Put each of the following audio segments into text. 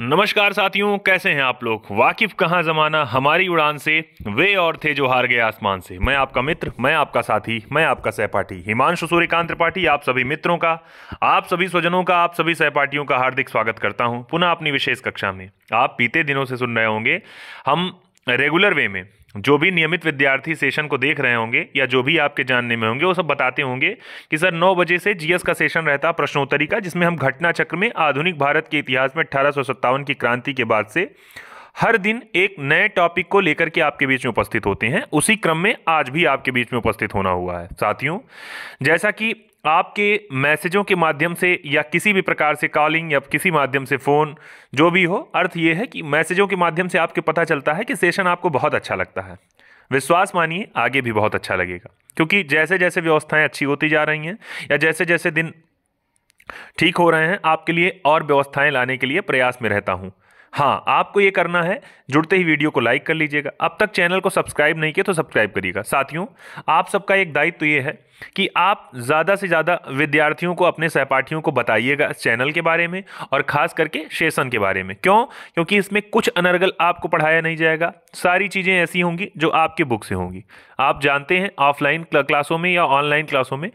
नमस्कार साथियों कैसे हैं आप लोग वाकिफ कहाँ ज़माना हमारी उड़ान से वे और थे जो हार गए आसमान से मैं आपका मित्र मैं आपका साथी मैं आपका सहपाठी हिमांशु सूर्यकांत त्रिपाठी आप सभी मित्रों का आप सभी स्वजनों का आप सभी सहपाठियों का हार्दिक स्वागत करता हूं पुनः अपनी विशेष कक्षा में आप बीते दिनों से सुन रहे होंगे हम रेगुलर वे में जो भी नियमित विद्यार्थी सेशन को देख रहे होंगे या जो भी आपके जानने में होंगे वो सब बताते होंगे कि सर 9 बजे से जीएस का सेशन रहता प्रश्नोत्तरी का जिसमें हम घटना चक्र में आधुनिक भारत के इतिहास में अठारह की क्रांति के बाद से हर दिन एक नए टॉपिक को लेकर के आपके बीच में उपस्थित होते हैं उसी क्रम में आज भी आपके बीच में उपस्थित होना हुआ है साथियों जैसा कि आपके मैसेजों के माध्यम से या किसी भी प्रकार से कॉलिंग या किसी माध्यम से फ़ोन जो भी हो अर्थ ये है कि मैसेजों के माध्यम से आपके पता चलता है कि सेशन आपको बहुत अच्छा लगता है विश्वास मानिए आगे भी बहुत अच्छा लगेगा क्योंकि जैसे जैसे व्यवस्थाएं अच्छी होती जा रही हैं या जैसे जैसे दिन ठीक हो रहे हैं आपके लिए और व्यवस्थाएं लाने के लिए प्रयास में रहता हूँ हाँ आपको ये करना है जुड़ते ही वीडियो को लाइक कर लीजिएगा अब तक चैनल को सब्सक्राइब नहीं किया तो सब्सक्राइब करिएगा साथियों आप सबका एक दायित्व तो ये है कि आप ज़्यादा से ज़्यादा विद्यार्थियों को अपने सहपाठियों को बताइएगा इस चैनल के बारे में और ख़ास करके सेशन के बारे में क्यों क्योंकि इसमें कुछ अनर्गल आपको पढ़ाया नहीं जाएगा सारी चीज़ें ऐसी होंगी जो आपके बुक से होंगी आप जानते हैं ऑफलाइन क्लासों में या ऑनलाइन क्लासों में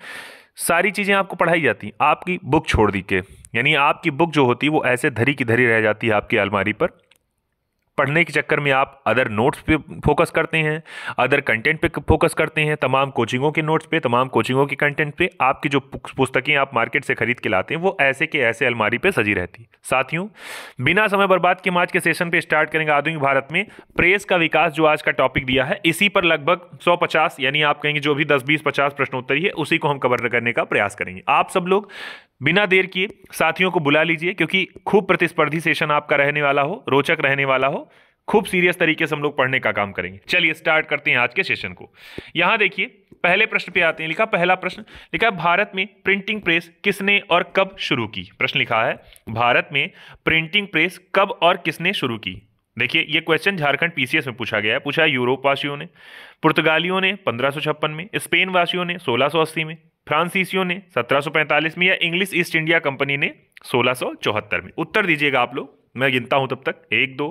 सारी चीज़ें आपको पढ़ाई जाती हैं आपकी बुक छोड़ दी के यानी आपकी बुक जो होती है वो ऐसे धरी की धरी रह जाती है आपकी अलमारी पर पढ़ने के चक्कर में आप अदर नोट्स पे फोकस करते हैं अदर कंटेंट पे फोकस करते हैं तमाम कोचिंगों के नोट्स पे तमाम कोचिंगों के कंटेंट पे आपकी जो पुस्तकें आप मार्केट से खरीद के लाते हैं वो ऐसे के ऐसे अलमारी पे सजी रहती साथियों बिना समय बर्बाद के आज के सेशन पे स्टार्ट करेंगे आधुनिक भारत में प्रेस का विकास जो आज का टॉपिक दिया है इसी पर लगभग सौ पचास यानी आप कहेंगे जो भी दस बीस पचास प्रश्नोत्तरी है उसी को हम कवर करने का प्रयास करेंगे आप सब लोग बिना देर किए साथियों को बुला लीजिए क्योंकि खूब प्रतिस्पर्धी सेशन आपका रहने वाला हो रोचक रहने वाला हो खूब सीरियस तरीके से हम लोग पढ़ने का काम करेंगे चलिए स्टार्ट करते हैं आज के सेशन को यहां देखिए पहले प्रश्न पे आते हैं लिखा पहला प्रश्न लिखा है भारत में प्रिंटिंग प्रेस किसने और कब शुरू की प्रश्न लिखा है भारत में प्रिंटिंग प्रेस कब और किसने शुरू की देखिए ये क्वेश्चन झारखंड पीसीएस में पूछा गया है पूछा है यूरोप वासियों ने पुर्तगालियों ने पंद्रह में स्पेन वासियों ने सोलह में फ्रांसीसियों ने 1745 में या इंग्लिश ईस्ट इंडिया कंपनी ने सोलह में उत्तर दीजिएगा आप लोग मैं गिनता हूँ तब तक एक दो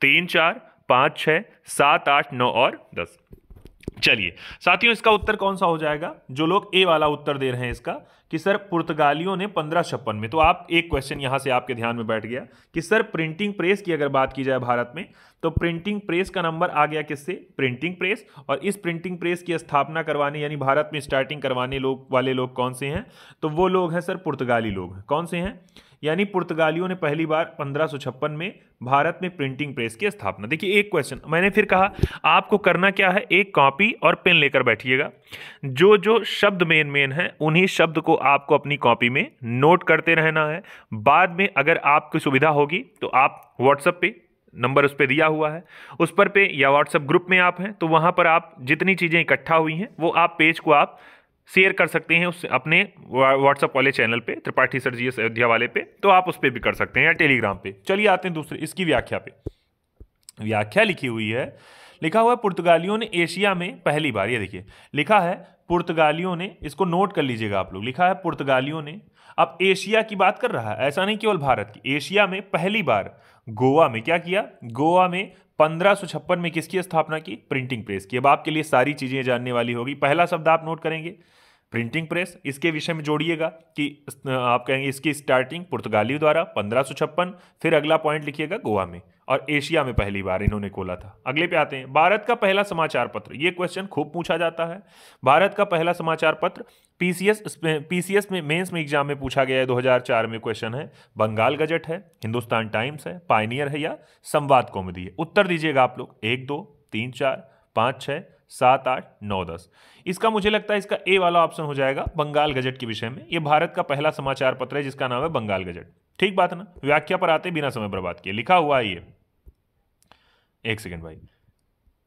तीन चार पाँच छः सात आठ नौ और दस चलिए साथियों इसका उत्तर कौन सा हो जाएगा जो लोग ए वाला उत्तर दे रहे हैं इसका कि सर पुर्तगालियों ने पंद्रह छप्पन में तो आप एक क्वेश्चन यहां से आपके ध्यान में बैठ गया कि सर प्रिंटिंग प्रेस की अगर बात की जाए भारत में तो प्रिंटिंग प्रेस का नंबर आ गया किससे प्रिंटिंग प्रेस और इस प्रिंटिंग प्रेस की स्थापना करवाने यानी भारत में स्टार्टिंग करवाने लोग वाले लोग कौन से हैं तो वो लोग हैं सर पुर्तगाली लोग कौन से हैं यानी पुर्तगालियों ने पहली बार पंद्रह में भारत में प्रिंटिंग प्रेस की स्थापना देखिए एक क्वेश्चन मैंने फिर कहा आपको करना क्या है एक कॉपी कॉपी और पेन लेकर बैठिएगा जो जो शब्द मेन मेन है उन्हीं शब्द को आपको अपनी कॉपी में नोट करते रहना है बाद में अगर आपकी सुविधा होगी तो आप व्हाट्सएप पे नंबर उस पर दिया हुआ है उस पर पे या व्हाट्सएप ग्रुप में आप हैं तो वहाँ पर आप जितनी चीज़ें इकट्ठा हुई हैं वो आप पेज को आप शेयर कर सकते हैं उस अपने व्हाट्सएप वाले चैनल पे त्रिपाठी सर जी अयोध्या वाले पे तो आप उस पर भी कर सकते हैं या टेलीग्राम पे चलिए आते हैं दूसरे इसकी व्याख्या पे व्याख्या लिखी हुई है लिखा हुआ है पुर्तगालियों ने एशिया में पहली बार ये देखिए लिखा है पुर्तगालियों ने इसको नोट कर लीजिएगा आप लोग लिखा है पुर्तगालियों ने अब एशिया की बात कर रहा है ऐसा नहीं केवल भारत की एशिया में पहली बार गोवा में क्या किया गोवा में पंद्रह में किसकी स्थापना की प्रिंटिंग प्रेस की अब आपके लिए सारी चीजें जानने वाली होगी पहला शब्द आप नोट करेंगे प्रिंटिंग प्रेस इसके विषय में जोड़िएगा कि आप कहेंगे इसकी स्टार्टिंग पुर्तगाली द्वारा पंद्रह फिर अगला पॉइंट लिखिएगा गोवा में और एशिया में पहली बार इन्होंने खोला था अगले पे आते हैं भारत का पहला समाचार पत्र ये क्वेश्चन खूब पूछा जाता है भारत का पहला समाचार पत्र पीसीएस पीसीएस में मेंस में एग्जाम में पूछा गया है 2004 में क्वेश्चन है बंगाल गजट है हिंदुस्तान टाइम्स है पाइनियर है या संवाद कौमुदी है उत्तर दीजिएगा आप लोग एक दो तीन चार पाँच छः सात आठ नौ दस इसका मुझे लगता है इसका ए वाला ऑप्शन हो जाएगा बंगाल गजट के विषय में ये भारत का पहला समाचार पत्र है जिसका नाम है बंगाल गजट ठीक बात है ना व्याख्या पर आते बिना समय बर्बाद किए लिखा हुआ है ये एक सेकेंड भाई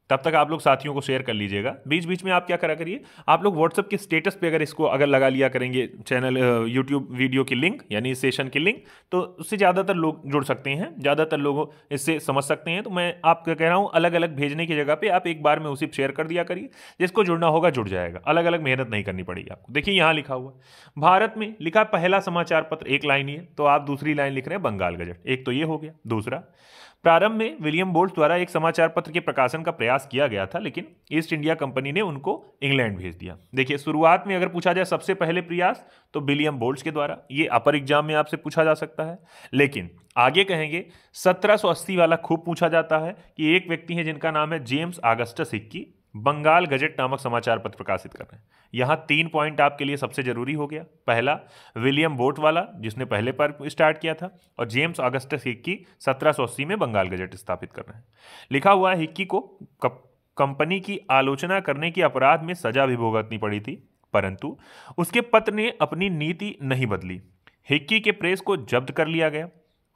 तब तक आप लोग साथियों को शेयर कर लीजिएगा बीच बीच में आप क्या करा करिए आप लोग व्हाट्सअप के स्टेटस पे अगर इसको अगर लगा लिया करेंगे चैनल यूट्यूब वीडियो की लिंक यानी सेशन की लिंक तो उससे ज़्यादातर लोग जुड़ सकते हैं ज़्यादातर लोग इससे समझ सकते हैं तो मैं आपको कह रहा हूँ अलग अलग भेजने की जगह पर आप एक बार में उसी शेयर कर दिया करिए जिसको जुड़ना होगा जुड़ जाएगा अलग अलग मेहनत नहीं करनी पड़ेगी आपको देखिए यहाँ लिखा हुआ भारत में लिखा पहला समाचार पत्र एक लाइन ही है तो आप दूसरी लाइन लिख रहे हैं बंगाल गजट एक तो ये हो गया दूसरा प्रारंभ में विलियम बोल्ट द्वारा एक समाचार पत्र के प्रकाशन का प्रयास किया गया था लेकिन ईस्ट इंडिया कंपनी ने उनको इंग्लैंड भेज दिया देखिए शुरुआत में अगर पूछा जाए सबसे पहले प्रयास तो विलियम बोल्ट के द्वारा ये अपर एग्जाम में आपसे पूछा जा सकता है लेकिन आगे कहेंगे 1780 वाला खूब पूछा जाता है कि एक व्यक्ति है जिनका नाम है James Augustus Hicky Bengal gazette नामक समाचार पत्र प्रकाशित कर रहे हैं यहाँ तीन पॉइंट आपके लिए सबसे जरूरी हो गया पहला विलियम बोट वाला जिसने पहले पर स्टार्ट किया था और जेम्स ऑगस्टस हिक्की सत्रह में बंगाल गजट स्थापित कर रहे हैं लिखा हुआ है हिक्की को कंपनी की आलोचना करने के अपराध में सजा भी भुगतनी पड़ी थी परंतु उसके पत्र ने अपनी नीति नहीं बदली हिक्की के प्रेस को जब्त कर लिया गया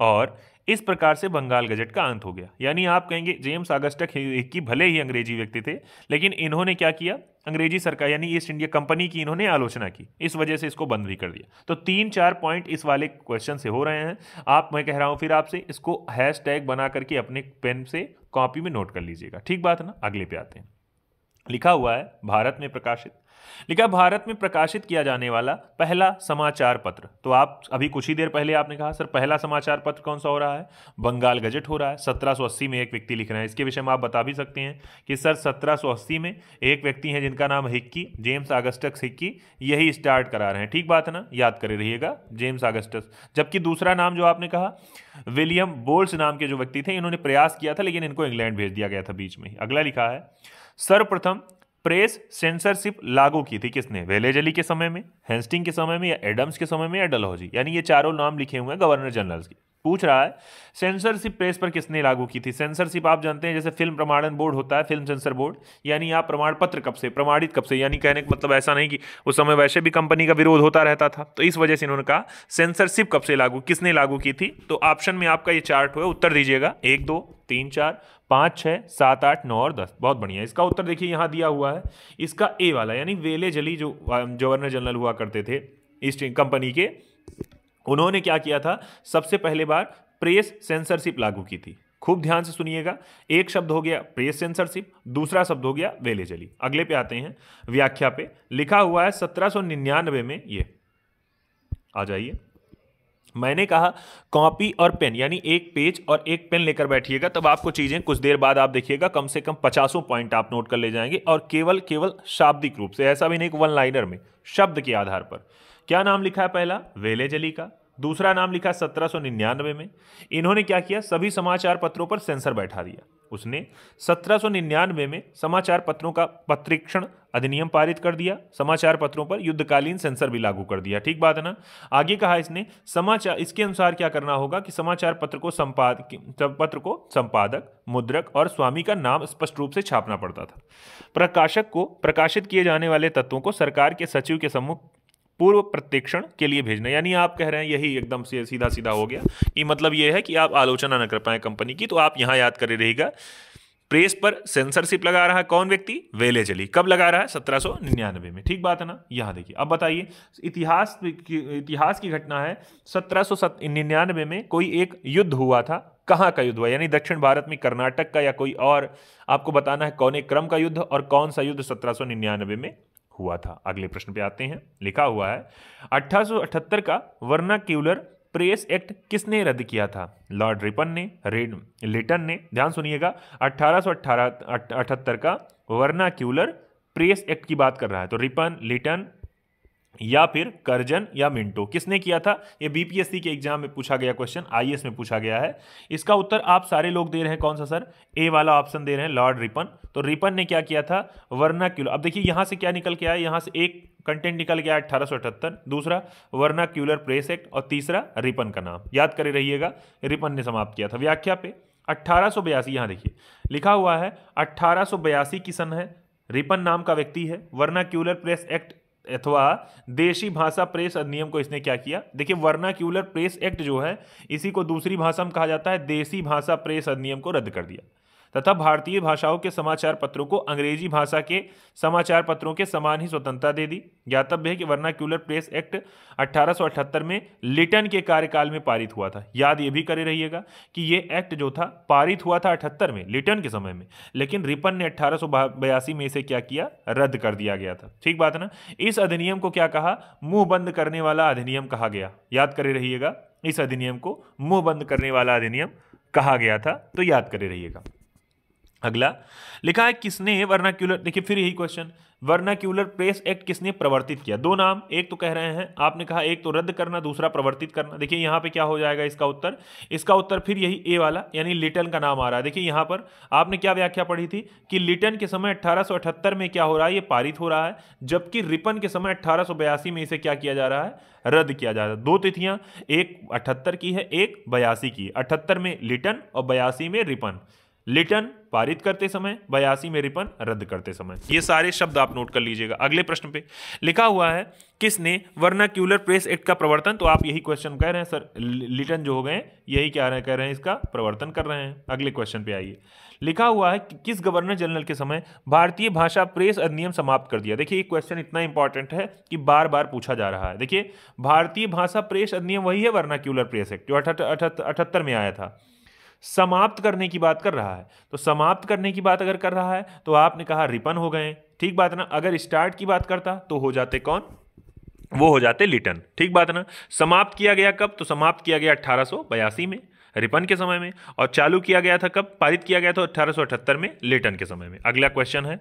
और इस प्रकार से बंगाल गजट का अंत हो गया यानी आप कहेंगे जेम्स अगस्टक की भले ही अंग्रेजी व्यक्ति थे लेकिन इन्होंने क्या किया अंग्रेजी सरकार यानी ईस्ट इंडिया कंपनी की इन्होंने आलोचना की इस वजह से इसको बंद भी कर दिया तो तीन चार पॉइंट इस वाले क्वेश्चन से हो रहे हैं आप मैं कह रहा हूँ फिर आपसे इसको हैश टैग बना करके अपने पेन से कॉपी में नोट कर लीजिएगा ठीक बात ना अगले पे आते हैं लिखा हुआ है भारत में प्रकाशित लिखा भारत में प्रकाशित किया जाने वाला पहला समाचार पत्र तो आप अभी कुछ ही देर पहले आपने कहा सर पहला समाचार पत्र कौन सा हो रहा है बंगाल गजट हो रहा है 1780 में एक व्यक्ति लिख रहे हैं इसके विषय में आप बता भी सकते हैं कि सर 1780 में एक व्यक्ति है जिनका नाम हिक्की जेम्स आगस्टक्स हिक्की यही स्टार्ट करा रहे हैं ठीक बात है ना याद करे रहिएगा जेम्स आगस्टक्स जबकि दूसरा नाम जो आपने कहा विलियम बोल्स नाम के जो व्यक्ति थे इन्होंने प्रयास किया था लेकिन इनको इंग्लैंड भेज दिया गया था बीच में अगला लिखा है सर्वप्रथम प्रेस सेंसरशिप लागू की थी किसने वेलेजली के समय में हेंस्टिंग के समय में या एडम्स के समय में या डलहौजी यानी ये चारों नाम लिखे हुए हैं गवर्नर जनरल्स की पूछ रहा है सेंसरशिप प्रेस पर किसने लागू की थी सेंसरशिप आप जानते हैं जैसे फिल्म प्रमाणन बोर्ड होता है फिल्म सेंसर बोर्ड यानी आप प्रमाण पत्र कब से प्रमाणित कब से यानी कहने का मतलब ऐसा नहीं कि उस समय वैसे भी कंपनी का विरोध होता रहता था तो इस वजह से इन्होंने कहा सेंसरशिप कब से लागू किसने लागू की थी तो ऑप्शन में आपका ये चार्ट हुआ उत्तर दीजिएगा एक दो तीन चार पाँच छः सात आठ नौ और दस बहुत बढ़िया इसका उत्तर देखिए यहाँ दिया हुआ है इसका ए वाला यानी वेले जली जो गवर्नर जनरल हुआ करते थे ईस्ट कंपनी के उन्होंने क्या किया था सबसे पहले बार प्रेस सेंसरशिप लागू की थी खूब ध्यान से सुनिएगा एक शब्द हो गया प्रेस सेंसरशिप दूसरा शब्द हो गया जली अगले पे आते हैं व्याख्या पे लिखा हुआ है निन्यानवे में ये आ जाइए मैंने कहा कॉपी और पेन यानी एक पेज और एक पेन लेकर बैठिएगा तब आपको चीज़ें कुछ देर बाद आप देखिएगा कम से कम पचासों पॉइंट आप नोट कर ले जाएंगे और केवल केवल शाब्दिक रूप से ऐसा भी नहीं एक वन लाइनर में शब्द के आधार पर क्या नाम लिखा है पहला वेले जली का दूसरा नाम लिखा सत्रह सौ निन्यानवे में इन्होंने क्या किया सभी समाचार पत्रों पर सेंसर बैठा दिया उसने सत्रह सौ निन्यानवे में समाचार पत्रों का पत्रिक्षण अधिनियम पारित कर दिया समाचार पत्रों पर युद्धकालीन सेंसर भी लागू कर दिया ठीक बात है ना आगे कहा इसने समाचार इसके अनुसार क्या करना होगा कि समाचार पत्र को संपादक पत्र को संपादक मुद्रक और स्वामी का नाम स्पष्ट रूप से छापना पड़ता था प्रकाशक को प्रकाशित किए जाने वाले तत्वों को सरकार के सचिव के सम्मुख पूर्व प्रत्यक्षण के लिए भेजना यानी आप कह रहे हैं यही एकदम से सीधा सीधा हो गया कि मतलब ये है कि आप आलोचना न कर पाए कंपनी की तो आप यहां याद करे रहेगा प्रेस पर सेंसरशिप लगा रहा है कौन व्यक्ति वेले चली कब लगा रहा है सत्रह सौ निन्यानवे में ठीक बात है ना यहाँ देखिए अब बताइए इतिहास की इतिहास की घटना है सत्रह सत निन्यानवे में कोई एक युद्ध हुआ था कहाँ का युद्ध हुआ यानी दक्षिण भारत में कर्नाटक का या कोई और आपको बताना है कौन एक क्रम का युद्ध और कौन सा युद्ध सत्रह में हुआ था अगले प्रश्न पे आते हैं लिखा हुआ है 1878 का वर्ना क्यूलर प्रेस एक्ट किसने रद्द किया था लॉर्ड रिपन ने रेड लेटन ने ध्यान सुनिएगा अठारह अठहत्तर का वर्ना क्यूलर प्रेस एक्ट की बात कर रहा है तो रिपन लिटन या फिर करजन या मिंटो किसने किया था ये बीपीएससी के एग्जाम में पूछा गया क्वेश्चन आई e में पूछा गया है इसका उत्तर आप सारे लोग दे रहे हैं कौन सा सर ए वाला ऑप्शन दे रहे हैं लॉर्ड रिपन तो रिपन ने क्या किया था वर्नाक्यूलर अब देखिए यहाँ से क्या निकल के आया यहाँ से एक कंटेंट निकल गया अठारह दूसरा वर्नाक्यूलर प्रेस एक्ट और तीसरा रिपन का नाम याद करे रहिएगा रिपन ने समाप्त किया था व्याख्या पे अट्ठारह सौ बयासी यहाँ देखिए लिखा हुआ है अट्ठारह सौ बयासी की है रिपन नाम का व्यक्ति है वर्नाक्यूलर प्रेस एक्ट अथवा देशी भाषा प्रेस अधिनियम को इसने क्या किया देखिए वर्नाक्यूलर प्रेस एक्ट जो है इसी को दूसरी भाषा में कहा जाता है देशी भाषा प्रेस अधिनियम को रद्द कर दिया तथा भारतीय भाषाओं के समाचार पत्रों को अंग्रेजी भाषा के समाचार पत्रों के समान ही स्वतंत्रता दे दी ज्ञातव्य है कि वर्नाक्यूलर प्रेस एक्ट अट्ठारह में लिटन के कार्यकाल में पारित हुआ था याद ये भी करे रहिएगा कि ये एक्ट जो था पारित हुआ था अठहत्तर में लिटन के समय में लेकिन रिपन ने अट्ठारह में इसे क्या किया रद्द कर दिया गया था ठीक बात है ना इस अधिनियम को क्या कहा मुंह बंद करने वाला अधिनियम कहा गया याद करे रहिएगा इस अधिनियम को मुंह बंद करने वाला अधिनियम कहा गया था तो याद करे रहिएगा अगला लिखा है किसने वर्नाक्यूलर देखिए फिर यही क्वेश्चन वर्नाक्यूलर प्रेस एक्ट किसने प्रवर्तित किया दो नाम एक तो कह रहे हैं आपने कहा एक तो रद्द करना दूसरा प्रवर्तित करना देखिए यहाँ पे क्या हो जाएगा इसका उत्तर इसका उत्तर फिर यही ए वाला यानी लिटन का नाम आ रहा है देखिए यहाँ पर आपने क्या व्याख्या पढ़ी थी कि लिटन के समय अट्ठारह में क्या हो रहा है ये पारित हो रहा है जबकि रिपन के समय अट्ठारह में इसे क्या किया जा रहा है रद्द किया जा रहा है दो तिथियां एक अठहत्तर की है एक बयासी की अठहत्तर में लिटन और बयासी में रिपन लिटन पारित करते समय बयासी में रिपन रद्द करते समय ये सारे शब्द आप नोट कर लीजिएगा अगले प्रश्न पे लिखा हुआ है किसने वर्नाक्यूलर प्रेस एक्ट का प्रवर्तन तो आप यही क्वेश्चन कह रहे हैं सर लिटन जो हो गए यही क्या रहे कह रहे हैं इसका प्रवर्तन कर रहे हैं अगले क्वेश्चन पे आइए लिखा हुआ है कि किस गवर्नर जनरल के समय भारतीय भाषा प्रेस अधिनियम समाप्त कर दिया देखिए ये क्वेश्चन इतना इंपॉर्टेंट है कि बार बार पूछा जा रहा है देखिए भारतीय भाषा प्रेस अधिनियम वही है वर्नाक्यूलर प्रेस एक्ट जो अठहत्तर में आया था समाप्त करने की बात कर रहा है तो समाप्त करने की बात अगर कर रहा है तो आपने कहा रिपन हो गए ठीक बात ना अगर स्टार्ट की बात करता तो हो जाते कौन वो हो जाते लिटन ठीक बात ना समाप्त किया गया कब तो समाप्त किया गया अट्ठारह में रिपन के समय में और चालू किया गया था कब पारित किया गया था अठारह में लेटन के समय में अगला क्वेश्चन है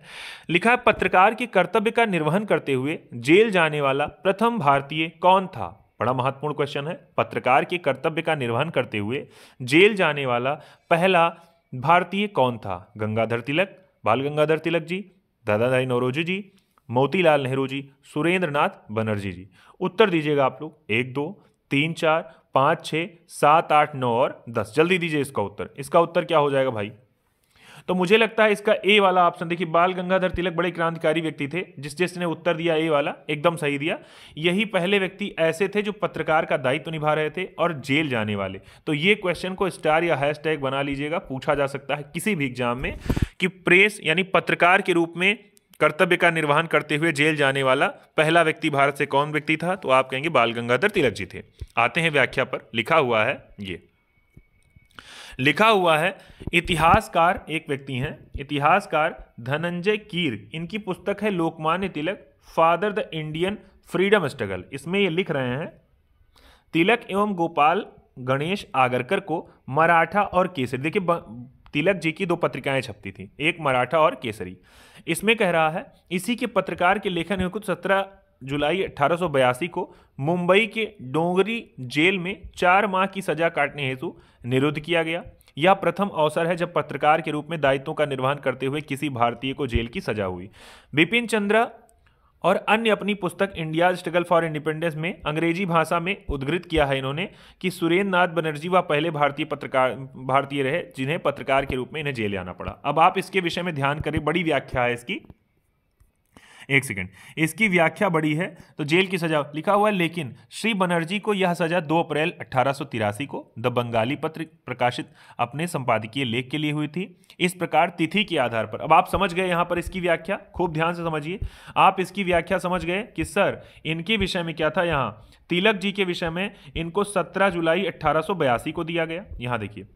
लिखा पत्रकार के कर्तव्य का निर्वहन करते हुए जेल जाने वाला प्रथम भारतीय कौन था बड़ा महत्वपूर्ण क्वेश्चन है पत्रकार के कर्तव्य का निर्वहन करते हुए जेल जाने वाला पहला भारतीय कौन था गंगाधर तिलक बाल गंगाधर तिलक जी दादाभाई नौरोजी जी मोतीलाल नेहरू जी सुरेंद्र नाथ बनर्जी जी उत्तर दीजिएगा आप लोग एक दो तीन चार पाँच छः सात आठ नौ और दस जल्दी दीजिए इसका उत्तर इसका उत्तर क्या हो जाएगा भाई तो मुझे लगता है इसका ए वाला ऑप्शन देखिए बाल गंगाधर तिलक बड़े क्रांतिकारी व्यक्ति थे जिस जिसने उत्तर दिया ए वाला एकदम सही दिया यही पहले व्यक्ति ऐसे थे जो पत्रकार का दायित्व निभा रहे थे और जेल जाने वाले तो ये क्वेश्चन को स्टार या हैश बना लीजिएगा पूछा जा सकता है किसी भी एग्जाम में कि प्रेस यानी पत्रकार के रूप में कर्तव्य का निर्वहन करते हुए जेल जाने वाला पहला व्यक्ति भारत से कौन व्यक्ति था तो आप कहेंगे बाल गंगाधर तिलक जी थे आते हैं व्याख्या पर लिखा हुआ है ये लिखा हुआ है इतिहासकार एक व्यक्ति हैं इतिहासकार धनंजय कीर इनकी पुस्तक है Lokmanya Tilak father the Indian freedom struggle इसमें ये लिख रहे हैं तिलक एवं गोपाल गणेश आगरकर को मराठा और केसरी देखिए तिलक जी की दो पत्रिकाएं छपती थी एक मराठा और केसरी इसमें कह रहा है इसी के पत्रकार के लेखन हेतु सत्रह जुलाई अठारह को मुंबई के डोंगरी जेल में चार माह की सजा काटने हेतु निरुद्ध किया गया यह प्रथम अवसर है जब पत्रकार के रूप में दायित्वों का निर्वहन करते हुए किसी भारतीय को जेल की सजा हुई बिपिन चंद्रा और अन्य अपनी पुस्तक इंडिया स्ट्रगल फॉर इंडिपेंडेंस में अंग्रेजी भाषा में उद्घृत किया है इन्होंने कि सुरेंद्र नाथ बनर्जी वह पहले भारतीय पत्रकार भारतीय रहे जिन्हें पत्रकार के रूप में इन्हें जेल आना पड़ा अब आप इसके विषय में ध्यान करें बड़ी व्याख्या है इसकी एक सेकेंड इसकी व्याख्या बड़ी है तो जेल की सजा लिखा हुआ है लेकिन श्री बनर्जी को यह सजा 2 अप्रैल अठारह को द बंगाली पत्र प्रकाशित अपने संपादकीय लेख के लिए हुई थी इस प्रकार तिथि के आधार पर अब आप समझ गए यहां पर इसकी व्याख्या खूब ध्यान से समझिए आप इसकी व्याख्या समझ गए कि सर इनके विषय में क्या था यहां तिलक जी के विषय में इनको सत्रह जुलाई अट्ठारह को दिया गया यहां देखिए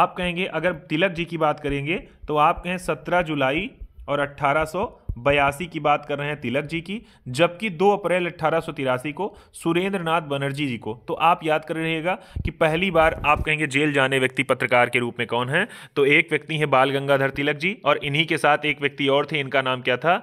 आप कहेंगे अगर तिलक जी की बात करेंगे तो आप कहें 17 जुलाई और अट्ठारह बयासी की बात कर रहे हैं तिलक जी की जबकि 2 अप्रैल अट्ठारह को सुरेंद्र नाथ बनर्जी जी को तो आप याद कर रहेगा कि पहली बार आप कहेंगे जेल जाने व्यक्ति पत्रकार के रूप में कौन है तो एक व्यक्ति है बाल गंगाधर तिलक जी और इन्हीं के साथ एक व्यक्ति और थे इनका नाम क्या था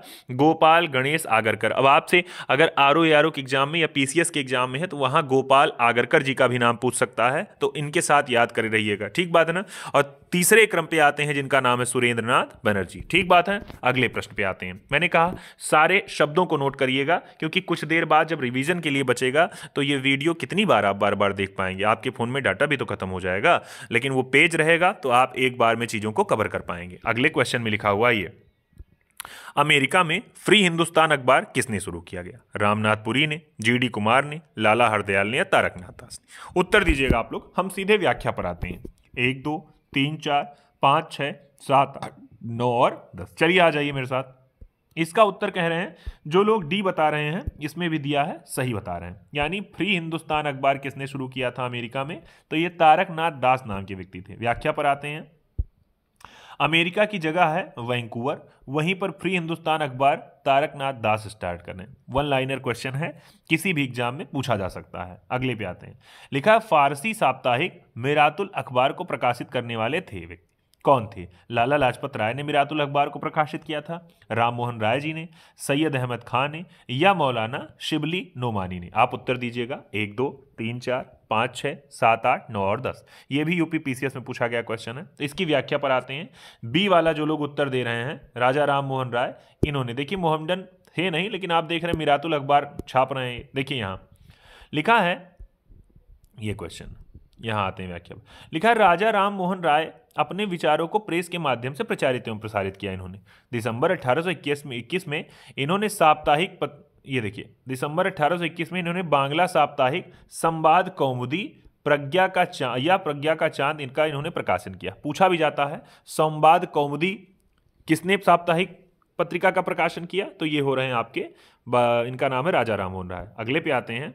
गोपाल गणेश आगरकर अब आपसे अगर आर ओ के एग्जाम में या पी के एग्जाम में है तो वहाँ गोपाल आगरकर जी का भी नाम पूछ सकता है तो इनके साथ याद कर रहिएगा ठीक बात है ना और तीसरे क्रम पे आते हैं जिनका नाम है सुरेंद्र बनर्जी ठीक बात है अगले प्रश्न पे आते हैं हैं मैंने कहा सारे शब्दों को नोट करिएगा क्योंकि कुछ देर बाद जब रिवीजन के लिए बचेगा तो ये वीडियो कितनी बार आप बार बार देख पाएंगे आपके फ़ोन में डाटा भी तो खत्म हो जाएगा लेकिन वो पेज रहेगा तो आप एक बार में चीज़ों को कवर कर पाएंगे अगले क्वेश्चन में लिखा हुआ ये अमेरिका में फ्री हिंदुस्तान अखबार किसने शुरू किया गया रामनाथ पुरी ने जीडी कुमार ने लाला हरदयाल ने या तारक मेहतास ने उत्तर दीजिएगा आप लोग हम सीधे व्याख्या पर आते हैं एक दो तीन चार पाँच छः सात आठ नौ और दस चलिए आ जाइए मेरे साथ इसका उत्तर कह रहे हैं जो लोग डी बता रहे हैं इसमें भी दिया है सही बता रहे हैं यानी फ्री हिंदुस्तान अखबार किसने शुरू किया था अमेरिका में तो ये तारकनाथ दास नाम के व्यक्ति थे व्याख्या पर आते हैं अमेरिका की जगह है वैंकूवर वहीं पर फ्री हिंदुस्तान अखबार तारकनाथ दास स्टार्ट करें वन लाइनर क्वेश्चन है किसी भी एग्जाम में पूछा जा सकता है अगले पे आते हैं लिखा फारसी साप्ताहिक मेरातुल अखबार को प्रकाशित करने वाले थे व्यक्ति कौन थे लाला लाजपत राय ने मिरातुल अखबार को प्रकाशित किया था राम मोहन राय जी ने सैयद अहमद खान ने या मौलाना शिबली नोमानी ने आप उत्तर दीजिएगा एक दो तीन चार पाँच छः सात आठ नौ और दस ये भी यूपी पीसीएस में पूछा गया क्वेश्चन है इसकी व्याख्या पर आते हैं बी वाला जो लोग उत्तर दे रहे हैं राजा राम मोहन राय इन्होंने देखिए मोहम्मदन थे नहीं लेकिन आप देख रहे हैं मिरातुल अखबार छाप रहे हैं देखिए यहाँ लिखा है ये क्वेश्चन यहाँ आते हैं व्याख्या लिखा है राजा राम मोहन राय अपने विचारों को प्रेस के माध्यम से प्रचारित एवं प्रसारित किया इन्होंने दिसंबर अठारह में इक्कीस में इन्होंने साप्ताहिक पत... ये देखिए दिसंबर अठारह में इन्होंने बांग्ला साप्ताहिक संवाद कौमुदी प्रज्ञा का चांद या प्रज्ञा का चांद इनका इन्होंने प्रकाशन किया पूछा भी जाता है संवाद कौमुदी किसने साप्ताहिक पत्रिका का प्रकाशन किया तो ये हो रहे हैं आपके इनका नाम है राजा राम मोहन राय अगले पे आते हैं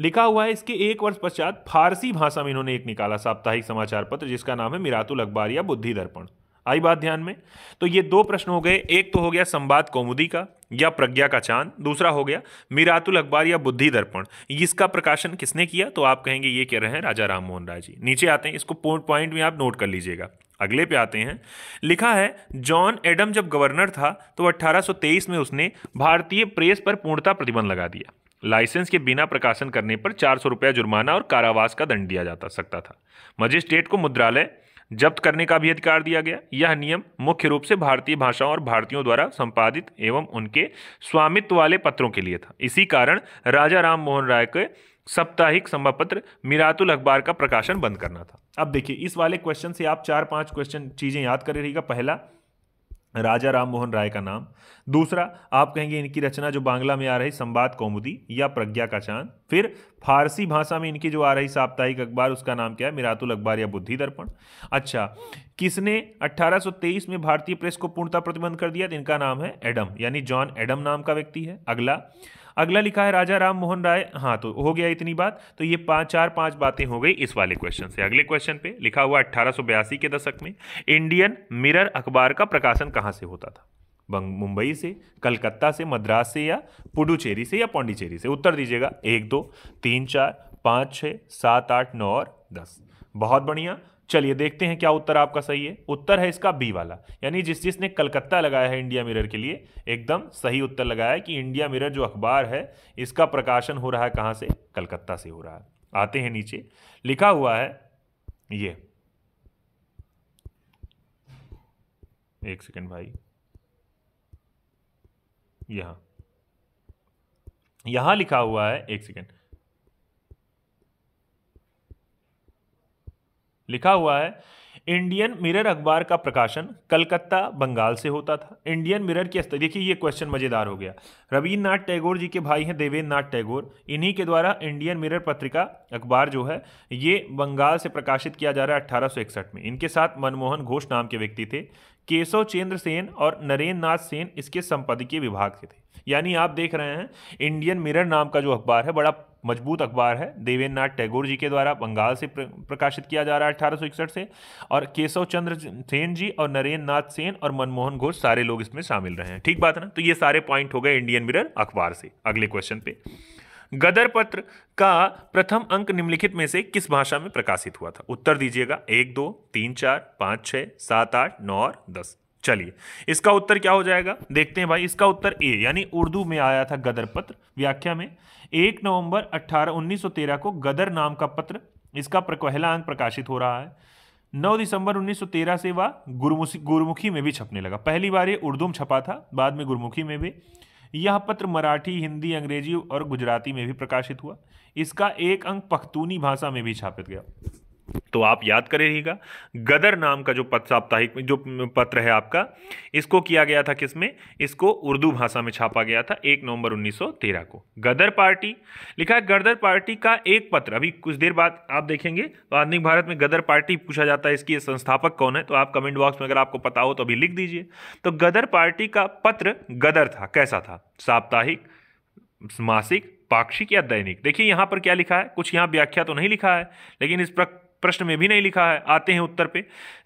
लिखा हुआ है इसके एक वर्ष पश्चात फारसी भाषा में इन्होंने एक निकाला साप्ताहिक समाचार पत्र जिसका नाम है मिरातुल अखबार या बुद्धि दर्पण आई बात ध्यान में तो ये दो प्रश्न हो गए एक तो हो गया संवाद कौमुदी का या प्रज्ञा का चांद दूसरा हो गया मिरातुल अखबार या बुद्धि दर्पण इसका प्रकाशन किसने किया तो आप कहेंगे ये कह रहे हैं राजा राम मोहन राय जी नीचे आते हैं इसको पॉइंट में आप नोट कर लीजिएगा अगले पे आते हैं लिखा है जॉन एडम जब गवर्नर था तो 1823 में उसने भारतीय प्रेस पर पूर्णता प्रतिबंध लगा दिया लाइसेंस के बिना प्रकाशन करने पर चार सौ रुपया जुर्माना और कारावास का दंड दिया जाता सकता था मजिस्ट्रेट को मुद्रालय जब्त करने का भी अधिकार दिया गया यह नियम मुख्य रूप से भारतीय भाषाओं और भारतीयों द्वारा संपादित एवं उनके स्वामित्व वाले पत्रों के लिए था इसी कारण राजा राम मोहन राय के साप्ताहिक संवापत्र मीरातुल अखबार का प्रकाशन बंद करना था अब देखिए इस वाले क्वेश्चन से आप चार पांच क्वेश्चन चीज़ें याद कर रहेगा पहला राजा राम मोहन राय का नाम दूसरा आप कहेंगे इनकी रचना जो बांग्ला में आ रही संवाद कौमुदी या प्रज्ञा का चांद फिर फारसी भाषा में इनकी जो आ रही साप्ताहिक अखबार उसका नाम क्या है मिरातुल अखबार या बुद्धि दर्पण अच्छा किसने 1823 में भारतीय प्रेस को पूर्णता प्रतिबंध कर दिया तो इनका नाम है एडम यानी जॉन एडम नाम का व्यक्ति है अगला अगला लिखा है राजा राम मोहन राय हाँ तो हो गया इतनी बात तो ये पाँच चार पाँच बातें हो गई इस वाले क्वेश्चन से अगले क्वेश्चन पे लिखा हुआ अट्ठारह के दशक में इंडियन मिरर अखबार का प्रकाशन कहाँ से होता था मुंबई से कलकत्ता से मद्रास से या पुडुचेरी से या पौंडीचेरी से उत्तर दीजिएगा एक दो तीन चार पाँच छः सात आठ नौ और दस बहुत बढ़िया चलिए देखते हैं क्या उत्तर आपका सही है उत्तर है इसका बी वाला यानी जिस जिसने कलकत्ता लगाया है इंडिया मिरर के लिए एकदम सही उत्तर लगाया है कि इंडिया मिरर जो अखबार है इसका प्रकाशन हो रहा है कहाँ से कलकत्ता से हो रहा है आते हैं नीचे लिखा हुआ है ये एक सेकेंड भाई यहाँ यहाँ लिखा हुआ है एक सेकेंड लिखा हुआ है इंडियन मिरर अखबार का प्रकाशन कलकत्ता बंगाल से होता था इंडियन मिरर की देखिए ये क्वेश्चन मज़ेदार हो गया रविन्द्रनाथ टैगोर जी के भाई हैं देवेंद्र नाथ टैगोर इन्हीं के द्वारा इंडियन मिरर पत्रिका अखबार जो है ये बंगाल से प्रकाशित किया जा रहा है अट्ठारह में इनके साथ मनमोहन घोष नाम के व्यक्ति थे केशव चंद्र सेन और नरेंद्र नाथ सेन इसके संपादकीय विभाग से थे यानी आप देख रहे हैं इंडियन मिरर नाम का जो अखबार है बड़ा मजबूत अखबार है देवेंद्र नाथ टैगोर जी के द्वारा बंगाल से प्रकाशित किया जा रहा है अठारह से और केशव चंद्र सेन जी और नरेंद्र नाथ सेन और मनमोहन घोष सारे लोग इसमें शामिल रहे हैं ठीक बात है ना तो ये सारे पॉइंट हो गए इंडियन मिरर अखबार से अगले क्वेश्चन पे गदर पत्र का प्रथम अंक निम्नलिखित में से किस भाषा में प्रकाशित हुआ था उत्तर दीजिएगा एक दो तीन चार पाँच छः सात आठ नौ और दस चलिए इसका उत्तर क्या हो जाएगा देखते हैं भाई इसका उत्तर ए यानी उर्दू में आया था गदर पत्र व्याख्या में एक नवंबर अट्ठारह उन्नीस को गदर नाम का पत्र इसका पहला अंक प्रकाशित हो रहा है 9 दिसंबर 1913 से वह गुरुमुखी गुरुमुखी में भी छपने लगा पहली बार ये उर्दू में छपा था बाद में गुरुमुखी में भी यह पत्र मराठी हिंदी अंग्रेजी और गुजराती में भी प्रकाशित हुआ इसका एक अंक पख्तूनी भाषा में भी छापित गया तो आप याद कर रहिएगा गदर नाम का जो पत्र साप्ताहिक जो पत्र है आपका इसको किया गया था किसमें इसको उर्दू भाषा में छापा गया था एक नवंबर 1913 को गदर पार्टी लिखा है गदर पार्टी का एक पत्र अभी कुछ देर बाद आप देखेंगे तो आधुनिक भारत में गदर पार्टी पूछा जाता है इसकी संस्थापक कौन है तो आप कमेंट बॉक्स में अगर आपको पता हो तो अभी लिख दीजिए तो गदर पार्टी का पत्र गदर था कैसा था साप्ताहिक मासिक पाक्षिक या दैनिक देखिए यहां पर क्या लिखा है कुछ यहां व्याख्या तो नहीं लिखा है लेकिन इस प्रकार प्रश्न में भी नहीं लिखा है आते हैं उत्तर पे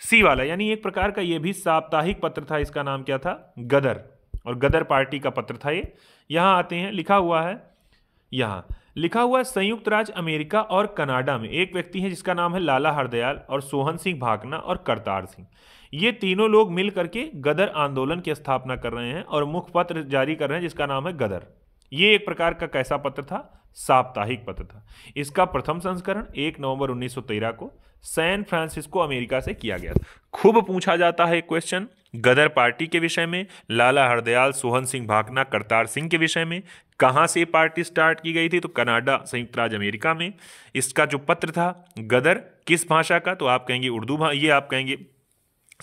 सी वाला यानी एक प्रकार का यह भी साप्ताहिक पत्र था इसका नाम क्या था गदर और गदर पार्टी का पत्र था ये यहां आते हैं लिखा हुआ है यहां लिखा हुआ है संयुक्त राज्य अमेरिका और कनाडा में एक व्यक्ति है जिसका नाम है लाला हरदयाल और सोहन सिंह भाकना और करतार सिंह ये तीनों लोग मिल करके गदर आंदोलन की स्थापना कर रहे हैं और मुखपत्र जारी कर रहे हैं जिसका नाम है गदर ये एक प्रकार का कैसा पत्र था साप्ताहिक पत्र था इसका प्रथम संस्करण 1 नवंबर 1913 को सैन फ्रांसिस्को अमेरिका से किया गया था खूब पूछा जाता है क्वेश्चन गदर पार्टी के विषय में लाला हरदयाल सोहन सिंह भाकना करतार सिंह के विषय में कहाँ से पार्टी स्टार्ट की गई थी तो कनाडा संयुक्त राज्य अमेरिका में इसका जो पत्र था गदर किस भाषा का तो आप कहेंगे उर्दू भा ये आप कहेंगे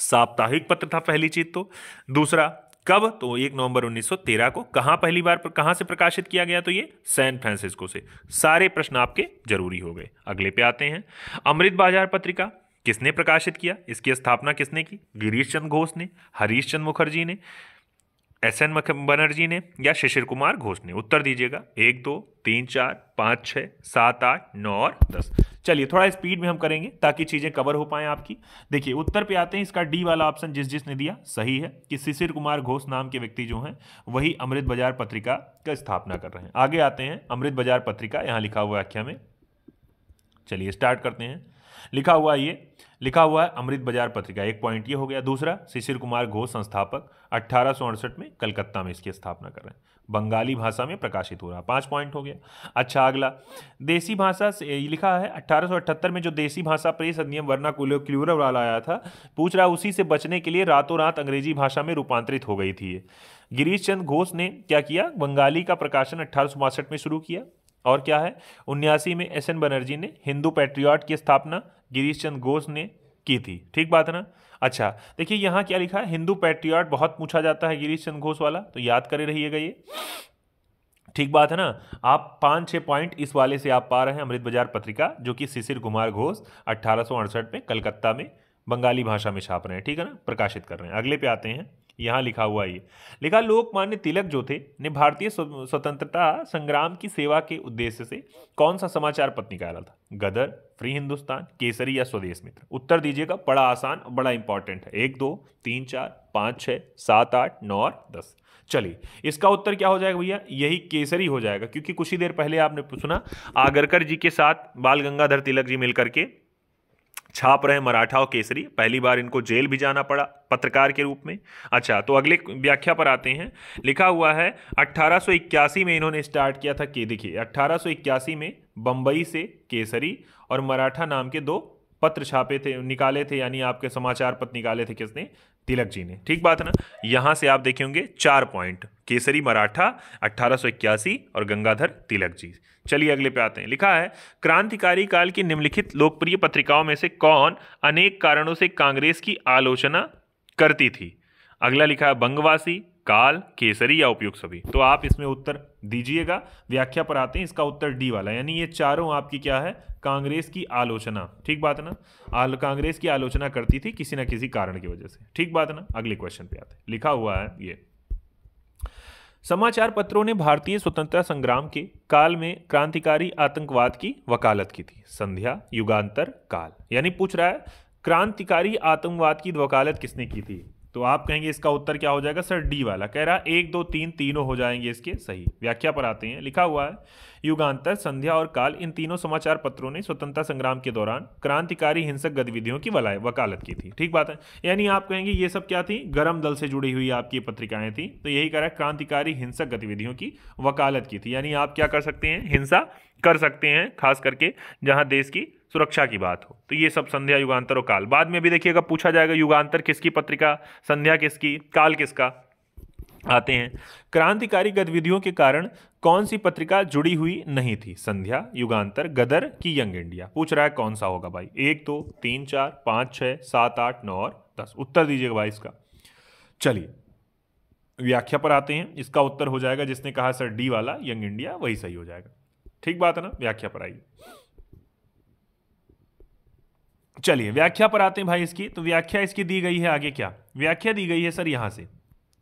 साप्ताहिक पत्र था पहली चीज तो दूसरा कब तो एक नवंबर 1913 को कहाँ पहली बार पर कहाँ से प्रकाशित किया गया तो ये सैन फ्रांसिस्को से सारे प्रश्न आपके जरूरी हो गए अगले पे आते हैं अमृत बाजार पत्रिका किसने प्रकाशित किया इसकी स्थापना किसने की गिरीश चंद्र घोष ने हरीश चंद्र मुखर्जी ने एस एन बनर्जी ने या शिशिर कुमार घोष ने उत्तर दीजिएगा एक दो तीन चार पाँच छः सात आठ नौ और दस चलिए थोड़ा स्पीड में हम करेंगे ताकि चीज़ें कवर हो पाएँ आपकी देखिए उत्तर पे आते हैं इसका डी वाला ऑप्शन जिस जिसने दिया सही है कि शिशिर कुमार घोष नाम के व्यक्ति जो हैं वही अमृत बाजार पत्रिका का स्थापना कर रहे हैं आगे आते हैं अमृत बाजार पत्रिका यहाँ लिखा हुआ व्याख्या में चलिए स्टार्ट करते हैं लिखा हुआ ये लिखा हुआ है अमृत बाजार पत्रिका एक पॉइंट ये हो गया दूसरा शिशिर कुमार घोष संस्थापक अट्ठारह में कलकत्ता में इसकी स्थापना कर रहे हैं बंगाली भाषा में प्रकाशित हो रहा है पाँच पॉइंट हो गया अच्छा अगला देसी भाषा से लिखा है 1878 में जो देसी भाषा प्रेस अधिनियम वर्ना क्लूरल वाला आया था पूछ रहा उसी से बचने के लिए रातों रात अंग्रेजी भाषा में रूपांतरित हो गई थी गिरीश चंद घोष ने क्या किया बंगाली का प्रकाशन अट्ठारह में शुरू किया और क्या है उन्यासी में एस एन बनर्जी ने हिंदू पैट्रियाट की स्थापना गिरीश चंद्र घोष ने की थी ठीक बात है ना अच्छा देखिए यहाँ क्या लिखा है हिंदू पैट्रियाट बहुत पूछा जाता है गिरीश चंद्र घोष वाला तो याद करे रहिएगा ये ठीक बात है ना आप पाँच छः पॉइंट इस वाले से आप पा रहे हैं अमृत बाजार पत्रिका जो कि शिशिर कुमार घोष अट्ठारह में कलकत्ता में बंगाली भाषा में छाप रहे हैं ठीक है ना प्रकाशित कर रहे हैं अगले पे आते हैं यहाँ लिखा हुआ ये लिखा लोकमान्य तिलक जो थे ने भारतीय स्वतंत्रता संग्राम की सेवा के उद्देश्य से कौन सा समाचार पत्र निकाला था गदर फ्री हिंदुस्तान केसरी या स्वदेश मित्र उत्तर दीजिएगा बड़ा आसान और बड़ा इंपॉर्टेंट है एक दो तीन चार पाँच छः सात आठ नौ और दस चलिए इसका उत्तर क्या हो जाएगा भैया यही केसरी हो जाएगा क्योंकि कुछ ही देर पहले आपने सुना आगरकर जी के साथ बाल गंगाधर तिलक जी मिलकर के छाप रहे मराठा और केसरी पहली बार इनको जेल भी जाना पड़ा पत्रकार के रूप में अच्छा तो अगले व्याख्या पर आते हैं लिखा हुआ है 1881 में इन्होंने स्टार्ट किया था कि देखिए 1881 में बम्बई से केसरी और मराठा नाम के दो पत्र छापे थे निकाले थे यानी आपके समाचार पत्र निकाले थे किसने तिलक जी ने ठीक बात है ना यहाँ से आप देखेंगे चार पॉइंट केसरी मराठा अट्ठारह और गंगाधर तिलक जी चलिए अगले पे आते हैं लिखा है क्रांतिकारी काल की निम्नलिखित लोकप्रिय पत्रिकाओं में से कौन अनेक कारणों से कांग्रेस की आलोचना करती थी अगला लिखा है बंगवासी काल केसरी या उपयुक्त सभी तो आप इसमें उत्तर दीजिएगा व्याख्या पर आते हैं इसका उत्तर डी वाला यानी ये चारों आपकी क्या है कांग्रेस की आलोचना ठीक बात ना आल कांग्रेस की आलोचना करती थी किसी ना किसी कारण की वजह से ठीक बात ना अगले क्वेश्चन पे आते लिखा हुआ है ये समाचार पत्रों ने भारतीय स्वतंत्रता संग्राम के काल में क्रांतिकारी आतंकवाद की वकालत की थी संध्या युगांतर काल यानी पूछ रहा है क्रांतिकारी आतंकवाद की वकालत किसने की थी तो आप कहेंगे इसका उत्तर क्या हो जाएगा सर डी वाला कह रहा एक दो तीन तीनों हो जाएंगे इसके सही व्याख्या पर आते हैं लिखा हुआ है युगांतर संध्या और काल इन तीनों समाचार पत्रों ने स्वतंत्रता संग्राम के दौरान क्रांतिकारी हिंसक गतिविधियों की वलाय वकालत की थी ठीक बात है यानी आप कहेंगे ये सब क्या थी गर्म दल से जुड़ी हुई आपकी पत्रिकाएं थी तो यही कह रहा है क्रांतिकारी हिंसक गतिविधियों की वकालत की थी यानी आप क्या कर सकते हैं हिंसा कर सकते हैं खास करके जहां देश की सुरक्षा की बात हो तो ये सब संध्या युगांतर और काल बाद में भी देखिएगा पूछा जाएगा युगांतर किसकी पत्रिका संध्या किसकी काल किसका आते हैं क्रांतिकारी गतिविधियों के कारण कौन सी पत्रिका जुड़ी हुई नहीं थी संध्या युगांतर गदर की यंग इंडिया पूछ रहा है कौन सा होगा भाई एक दो तो, तीन चार पाँच छः सात आठ नौ और दस उत्तर दीजिएगा भाई इसका चलिए व्याख्या पर आते हैं इसका उत्तर हो जाएगा जिसने कहा सर डी वाला यंग इंडिया वही सही हो जाएगा ठीक बात है ना व्याख्या पर आइए चलिए व्याख्या पर आते हैं भाई इसकी तो व्याख्या इसकी दी गई है आगे क्या व्याख्या दी गई है सर यहाँ से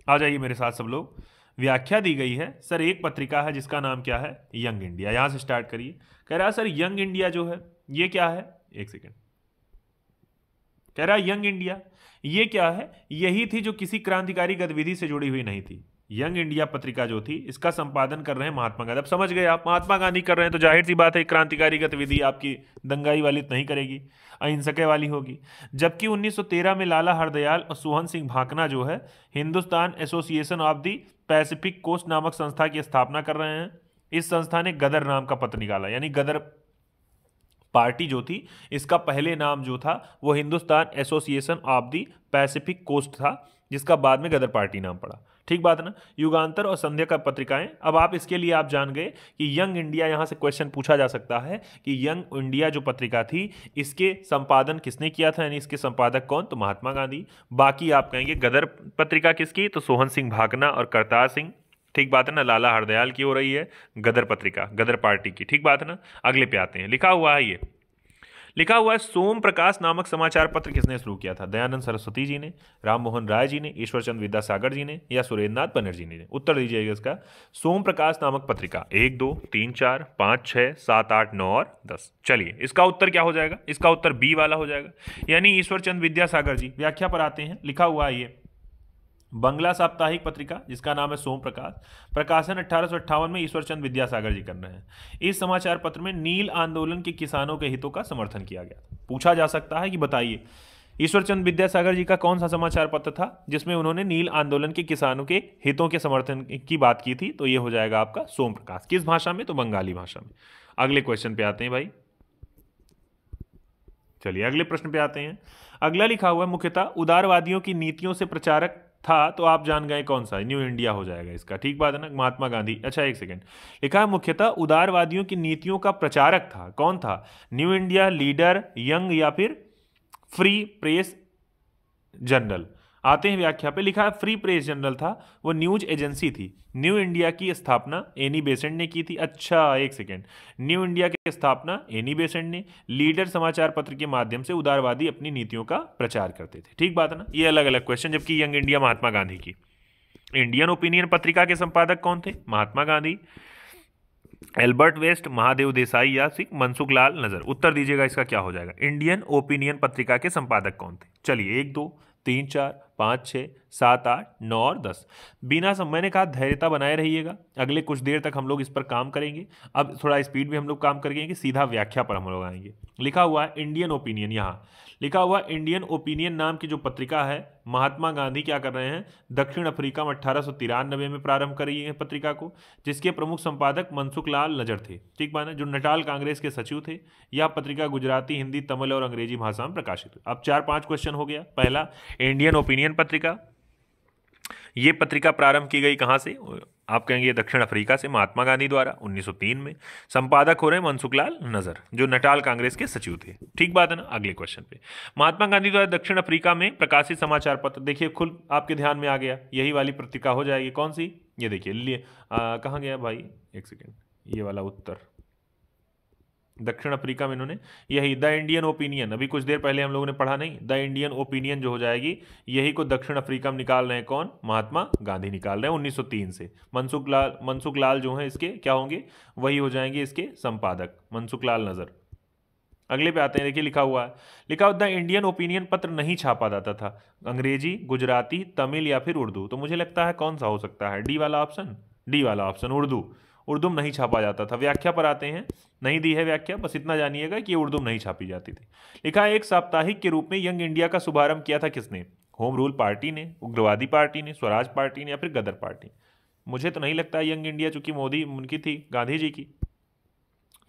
आ जाइए मेरे साथ सब लोग व्याख्या दी गई है सर एक पत्रिका है जिसका नाम क्या है यंग इंडिया यहाँ से स्टार्ट करिए कह रहा है सर यंग इंडिया जो है ये क्या है एक सेकेंड कह रहा है यंग इंडिया ये क्या है यही थी जो किसी क्रांतिकारी गतिविधि से जुड़ी हुई नहीं थी यंग इंडिया पत्रिका जो थी इसका संपादन कर रहे हैं महात्मा गांधी अब समझ गए आप महात्मा गांधी कर रहे हैं तो जाहिर सी बात है क्रांतिकारी गतिविधि आपकी दंगाई वाली तो नहीं करेगी अहिंसक वाली होगी जबकि 1913 में लाला हरदयाल और सोहन सिंह भाकना जो है Hindustan association of the Pacific coast नामक संस्था की स्थापना कर रहे हैं इस संस्था ने गदर नाम का पत्र निकाला यानी गदर पार्टी जो थी इसका पहले नाम जो था वो Hindustan association of the Pacific coast था जिसका बाद में गदर पार्टी नाम पड़ा ठीक बात है ना युगांतर और संध्या का पत्रिकाएं अब आप इसके लिए आप जान गए कि यंग इंडिया यहाँ से क्वेश्चन पूछा जा सकता है कि यंग इंडिया जो पत्रिका थी इसके संपादन किसने किया था यानी इसके संपादक कौन तो महात्मा गांधी बाकी आप कहेंगे गदर पत्रिका किसकी तो सोहन सिंह भागना और करतार सिंह ठीक बात है ना लाला हरदयाल की हो रही है गदर पत्रिका गदर पार्टी की ठीक बात है ना अगले पे आते हैं लिखा हुआ है ये लिखा हुआ है सोम प्रकाश नामक समाचार पत्र किसने शुरू किया था दयानंद सरस्वती जी ने राम मोहन राय जी ने ईश्वरचंद विद्यासागर जी ने या सुरेंद्र नाथ बनर्जी ने उत्तर दीजिएगा इसका सोम प्रकाश नामक पत्रिका एक दो तीन चार पाँच छः सात आठ नौ और दस चलिए इसका उत्तर क्या हो जाएगा इसका उत्तर बी वाला हो जाएगा यानी ईश्वरचंद विद्यासागर जी व्याख्या पर आते हैं लिखा हुआ है ये बंगला साप्ताहिक पत्रिका जिसका नाम है सोम प्रकाश प्रकाशन अठारह में ईश्वरचंद विद्यासागर जी कर रहे हैं इस समाचार पत्र में नील आंदोलन के किसानों के हितों का समर्थन किया गया पूछा जा सकता है कि बताइए ईश्वर चंद विद्यासागर जी का कौन सा समाचार पत्र था जिसमें उन्होंने नील आंदोलन के किसानों के हितों के समर्थन की बात की थी तो ये हो जाएगा आपका सोम प्रकाश किस भाषा में तो बंगाली भाषा में अगले क्वेश्चन पे आते हैं भाई चलिए अगले प्रश्न पे आते हैं अगला लिखा हुआ है मुख्यतः उदारवादियों की नीतियों से प्रचारक था तो आप जान गए कौन सा न्यू इंडिया हो जाएगा इसका ठीक बात है ना महात्मा गांधी अच्छा एक सेकेंड लिखा है मुख्यतः उदारवादियों की नीतियों का प्रचारक था कौन था न्यू इंडिया लीडर यंग या फिर फ्री प्रेस जनरल आते हैं व्याख्या पे लिखा है फ्री प्रेस जनरल था वो न्यूज एजेंसी थी न्यू इंडिया की स्थापना एनी बेसेंट ने की थी अच्छा एक सेकेंड न्यू इंडिया की स्थापना एनी बेसेंट ने लीडर समाचार पत्र के माध्यम से उदारवादी अपनी नीतियों का प्रचार करते थे ठीक बात है ना ये अलग अलग क्वेश्चन जबकि यंग इंडिया महात्मा गांधी की इंडियन ओपिनियन पत्रिका के संपादक कौन थे महात्मा गांधी एल्बर्ट वेस्ट महादेव देसाई या सिख मनसुख लाल नजर उत्तर दीजिएगा इसका क्या हो जाएगा इंडियन ओपिनियन पत्रिका के संपादक कौन थे चलिए एक दो तीन चार पाँच छः सात आठ नौ और दस बिना सब मैंने कहा धैर्यता बनाए रहिएगा अगले कुछ देर तक हम लोग इस पर काम करेंगे अब थोड़ा स्पीड भी हम लोग काम करेंगे कि सीधा व्याख्या पर हम लोग आएंगे लिखा हुआ है इंडियन ओपिनियन यहाँ लिखा हुआ इंडियन ओपिनियन नाम की जो पत्रिका है महात्मा गांधी क्या कर रहे हैं दक्षिण अफ्रीका में अट्ठारह में प्रारंभ रही है पत्रिका को जिसके प्रमुख संपादक मनसुख लाल नजर थे ठीक बात जो नटाल कांग्रेस के सचिव थे यह पत्रिका गुजराती हिंदी तमिल और अंग्रेजी भाषा में प्रकाशित हुई अब चार पांच क्वेश्चन हो गया पहला इंडियन ओपिनियन पत्रिका ये पत्रिका प्रारंभ की गई कहाँ से आप कहेंगे दक्षिण अफ्रीका से महात्मा गांधी द्वारा 1903 में संपादक हो रहे मनसुख लाल नजर जो नटाल कांग्रेस के सचिव थे ठीक बात है ना अगले क्वेश्चन पे महात्मा गांधी द्वारा दक्षिण अफ्रीका में प्रकाशित समाचार पत्र देखिए खुल आपके ध्यान में आ गया यही वाली पत्रिका हो जाएगी कौन सी ये देखिए लिए कहाँ गया भाई एक सेकेंड ये वाला उत्तर दक्षिण अफ्रीका में इन्होंने यही द इंडियन ओपिनियन अभी कुछ देर पहले हम लोगों ने पढ़ा नहीं द इंडियन ओपिनियन जो हो जाएगी यही को दक्षिण अफ्रीका में निकाल रहे हैं कौन महात्मा गांधी निकाल रहे हैं 1903 से मनसुख लाल मनसुख लाल जो हैं इसके क्या होंगे वही हो जाएंगे इसके संपादक मनसुख लाल नज़र अगले पे आते हैं देखिए लिखा हुआ है लिखा हुआ द इंडियन ओपिनियन पत्र नहीं छापा जाता था अंग्रेजी गुजराती तमिल या फिर उर्दू तो मुझे लगता है कौन सा हो सकता है डी वाला ऑप्शन डी वाला ऑप्शन उर्दू उर्दू में नहीं छापा जाता था व्याख्या पर आते हैं नहीं दी है व्याख्या बस इतना जानिएगा कि ये उर्दू में नहीं छापी जाती थी लिखा एक साप्ताहिक के रूप में यंग इंडिया का शुभारंभ किया था किसने होम रूल पार्टी ने उग्रवादी पार्टी ने स्वराज पार्टी ने या फिर गदर पार्टी मुझे तो नहीं लगता यंग इंडिया चूंकि मोदी उनकी थी गांधी जी की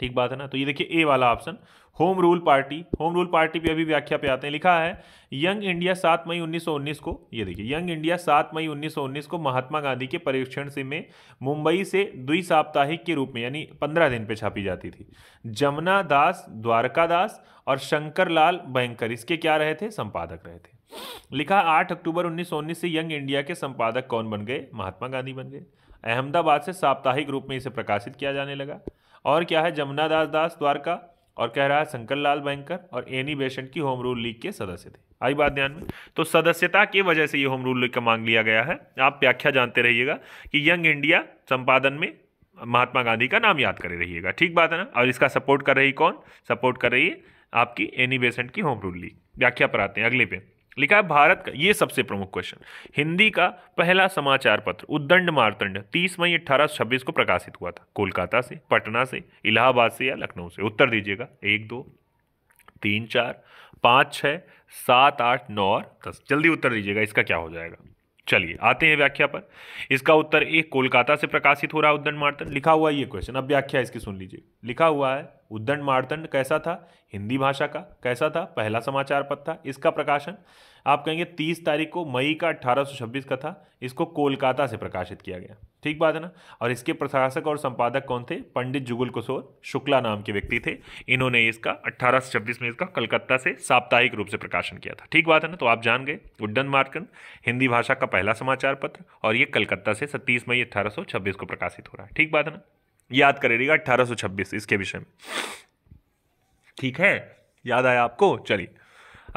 ठीक बात है ना तो ये देखिए ए वाला option home rule party home rule party पे अभी व्याख्या पे आते हैं लिखा है यंग इंडिया सात मई 1919 को ये देखिए यंग इंडिया सात मई 1919 को महात्मा गांधी के परीक्षण से में मुंबई से द्विसाप्ताहिक के रूप में यानी पंद्रह दिन पे छापी जाती थी जमुना दास द्वारका दास और शंकर लाल बैंकर इसके क्या रहे थे संपादक रहे थे लिखा आठ अक्टूबर उन्नीस से यंग इंडिया के संपादक कौन बन गए महात्मा गांधी बन गए अहमदाबाद से साप्ताहिक रूप में इसे प्रकाशित किया जाने लगा और क्या है जमुना दास दास द्वारका और कह रहा है शंकर लाल बैंकर और एनी बेसेंट की होम रूल लीग के सदस्य थे आई बात ध्यान में तो सदस्यता की वजह से ये होम रूल लीग का मांग लिया गया है आप व्याख्या जानते रहिएगा कि यंग इंडिया संपादन में महात्मा गांधी का नाम याद करे रहिएगा ठीक बात है ना और इसका सपोर्ट कर रही कौन सपोर्ट कर रही है आपकी एनी बेसेंट की होम रूल लीग व्याख्या पर आते हैं अगले पे लिखा है भारत का ये सबसे प्रमुख क्वेश्चन हिंदी का पहला समाचार पत्र उद्दंड मारतंड 30 मई अठारह को प्रकाशित हुआ था कोलकाता से पटना से इलाहाबाद से या लखनऊ से उत्तर दीजिएगा एक दो तीन चार पाँच छः सात आठ नौ और दस जल्दी उत्तर दीजिएगा इसका क्या हो जाएगा चलिए आते हैं व्याख्या पर इसका उत्तर एक कोलकाता से प्रकाशित हो रहा है उद्दंड मार्तंड लिखा हुआ ये क्वेश्चन अब व्याख्या इसकी सुन लीजिए लिखा हुआ है उद्दंड मार्तंड कैसा था हिंदी भाषा का कैसा था पहला समाचार पत्र था इसका प्रकाशन आप कहेंगे तीस तारीख को मई का अट्ठारह का था इसको कोलकाता से प्रकाशित किया गया ठीक बात है ना और इसके प्रशासक और संपादक कौन थे पंडित जुगल किशोर शुक्ला नाम के व्यक्ति थे इन्होंने इसका अट्ठारह में इसका कलकत्ता से साप्ताहिक रूप से प्रकाशन किया था ठीक बात है ना तो आप जान गए उड्डन मार्कन हिंदी भाषा का पहला समाचार पत्र और ये कलकत्ता से सत्तीस मई अट्ठारह को प्रकाशित हो रहा है ठीक बात है ना याद करेगा अट्ठारह इसके विषय में ठीक है याद आया आपको चलिए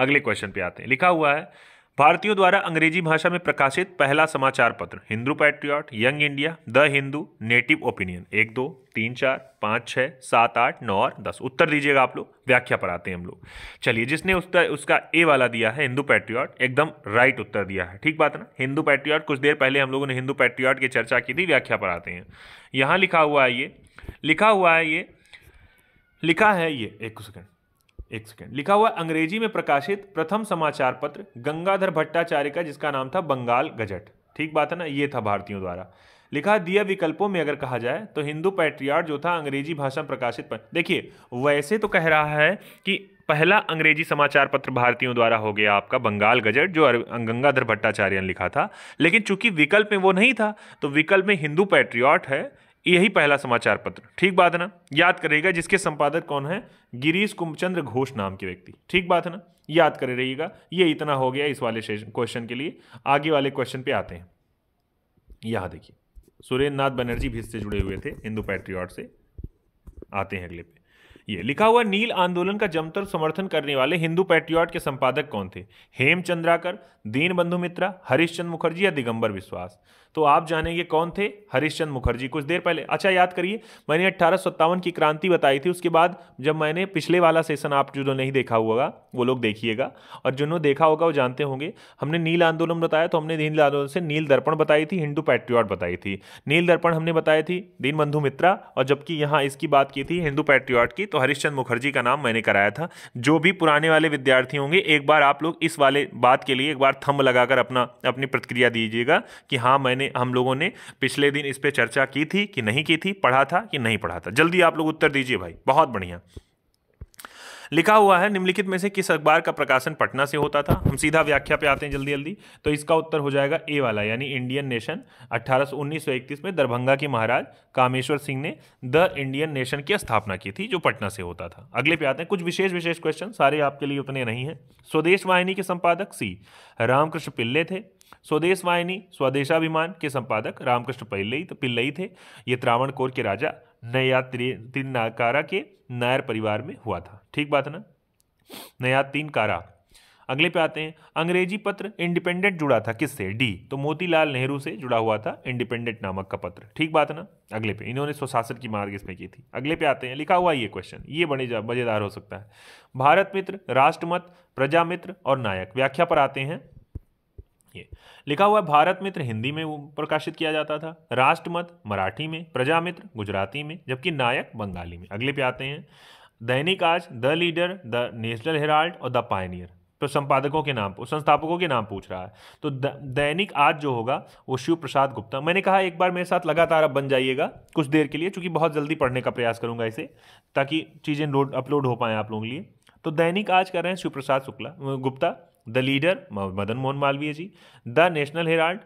अगले क्वेश्चन पे आते हैं लिखा हुआ है भारतीयों द्वारा अंग्रेजी भाषा में प्रकाशित पहला समाचार पत्र Hindu patriot young India the Hindu native opinion एक दो तीन चार पाँच छः सात आठ नौ और दस उत्तर दीजिएगा आप लोग व्याख्या पर आते हैं हम लोग चलिए जिसने उसका उसका ए वाला दिया है हिंदू पैट्रियॉट एकदम राइट उत्तर दिया है ठीक बात ना हिंदू पैट्रियॉट कुछ देर पहले हम लोगों ने हिंदू पैट्रियॉट की चर्चा की थी व्याख्या पर आते हैं यहाँ लिखा हुआ है ये लिखा हुआ है ये लिखा है ये एक सेकेंड एक सेकेंड लिखा हुआ अंग्रेजी में प्रकाशित प्रथम समाचार पत्र गंगाधर भट्टाचार्य का जिसका नाम था बंगाल गजट ठीक बात है ना ये था भारतीयों द्वारा लिखा दिया विकल्पों में अगर कहा जाए तो हिंदू पैट्रियार जो था अंग्रेजी भाषा में प्रकाशित पर देखिए वैसे तो कह रहा है कि पहला अंग्रेजी समाचार पत्र भारतीयों द्वारा हो गया आपका बंगाल गजट जो अं- गंगाधर भट्टाचार्य ने लिखा था लेकिन चूंकि विकल्प में वो नहीं था तो विकल्प में हिंदू पैट्रियॉट है यही पहला समाचार पत्र ठीक बात है ना याद करेगा जिसके संपादक कौन है गिरीश कुमचंद्र घोष नाम के व्यक्ति ठीक बात है ना याद कर रहिएगा ये इतना हो गया इस वाले क्वेश्चन के लिए आगे वाले क्वेश्चन पे आते हैं यहां देखिए सुरेंद्र नाथ बनर्जी भी इससे जुड़े हुए थे हिंदू पैट्रियॉट से आते हैं अगले पे ये लिखा हुआ नील आंदोलन का जमतर समर्थन करने वाले हिंदू पैट्रियॉट के संपादक कौन थे हेमचंद्राकर दीनबंधु मित्रा हरिश्चंद्र मुखर्जी या दिगंबर विश्वास तो आप जानेंगे कौन थे हरिश्चंद मुखर्जी कुछ देर पहले अच्छा याद करिए मैंने अट्ठारह की क्रांति बताई थी उसके बाद जब मैंने पिछले वाला सेशन आप जो नहीं देखा होगा वो लोग देखिएगा और जिन्होंने देखा होगा वो जानते होंगे हमने नील आंदोलन बताया तो हमने नील आंदोलन से नील दर्पण बताई थी हिंदू पैट्रियट बताई थी नील दर्पण हमने बताई थी दीनबंधु मित्रा और जबकि यहाँ इसकी बात की थी हिंदू पैट्रियट की तो हरिश्चंद मुखर्जी का नाम मैंने कराया था जो भी पुराने वाले विद्यार्थी होंगे एक बार आप लोग इस वाले बात के लिए एक बार थम्भ लगाकर अपना अपनी प्रतिक्रिया दीजिएगा कि हाँ मैंने हम लोगों ने पिछले दिन इस पर चर्चा की थी कि नहीं की थी पढ़ा था कि नहीं पढ़ा था जल्दी आप लोग उत्तर दीजिए भाई बहुत बढ़िया लिखा हुआ है निम्नलिखित में से किस अखबार का प्रकाशन पटना से होता था हम सीधा व्याख्या पे आते हैं जल्दी जल्दी तो इसका उत्तर हो जाएगा ए वाला यानी इंडियन नेशन अठारह सौ में दरभंगा के महाराज कामेश्वर सिंह ने द इंडियन नेशन की स्थापना की थी जो पटना से होता था अगले पे आते हैं कुछ विशेष विशेष क्वेश्चन सारे आपके लिए उतने नहीं हैं स्वदेश वाहिनी के संपादक सी रामकृष्ण पिल्ले थे स्वदेश वाहिनी स्वदेशाभिमान के संपादक रामकृष्ण पिल्लई पिल्लई थे ये त्रावण कोर के राजा नया तीन त्रिनाकारा के नायर परिवार में हुआ था ठीक बात ना नया तीन कारा अगले पे आते हैं अंग्रेजी पत्र इंडिपेंडेंट जुड़ा था किससे डी तो मोतीलाल नेहरू से जुड़ा हुआ था इंडिपेंडेंट नामक का पत्र ठीक बात ना अगले पे इन्होंने स्वशासन की मार्ग इसमें की थी अगले पे आते हैं लिखा हुआ ये क्वेश्चन ये बड़े मजेदार हो सकता है भारत मित्र राष्ट्रमत प्रजा मित्र और नायक व्याख्या पर आते हैं ये लिखा हुआ है भारत मित्र हिंदी में प्रकाशित किया जाता था राष्ट्रमत मराठी में प्रजा मित्र गुजराती में जबकि नायक बंगाली में अगले पे आते हैं दैनिक Aaj the leader the national herald और द पायनियर तो संपादकों के नाम संस्थापकों के नाम पूछ रहा है तो दैनिक आज जो होगा वो शिव प्रसाद गुप्ता मैंने कहा एक बार मेरे साथ लगातार आप बन जाइएगा कुछ देर के लिए चूंकि बहुत जल्दी पढ़ने का प्रयास करूंगा इसे ताकि चीज़ें अपलोड हो पाएँ आप लोगों के लिए तो दैनिक आज कर रहे हैं Shiv Prasad Shukla Gupta the leader Madan Mohan Malviya ji the national herald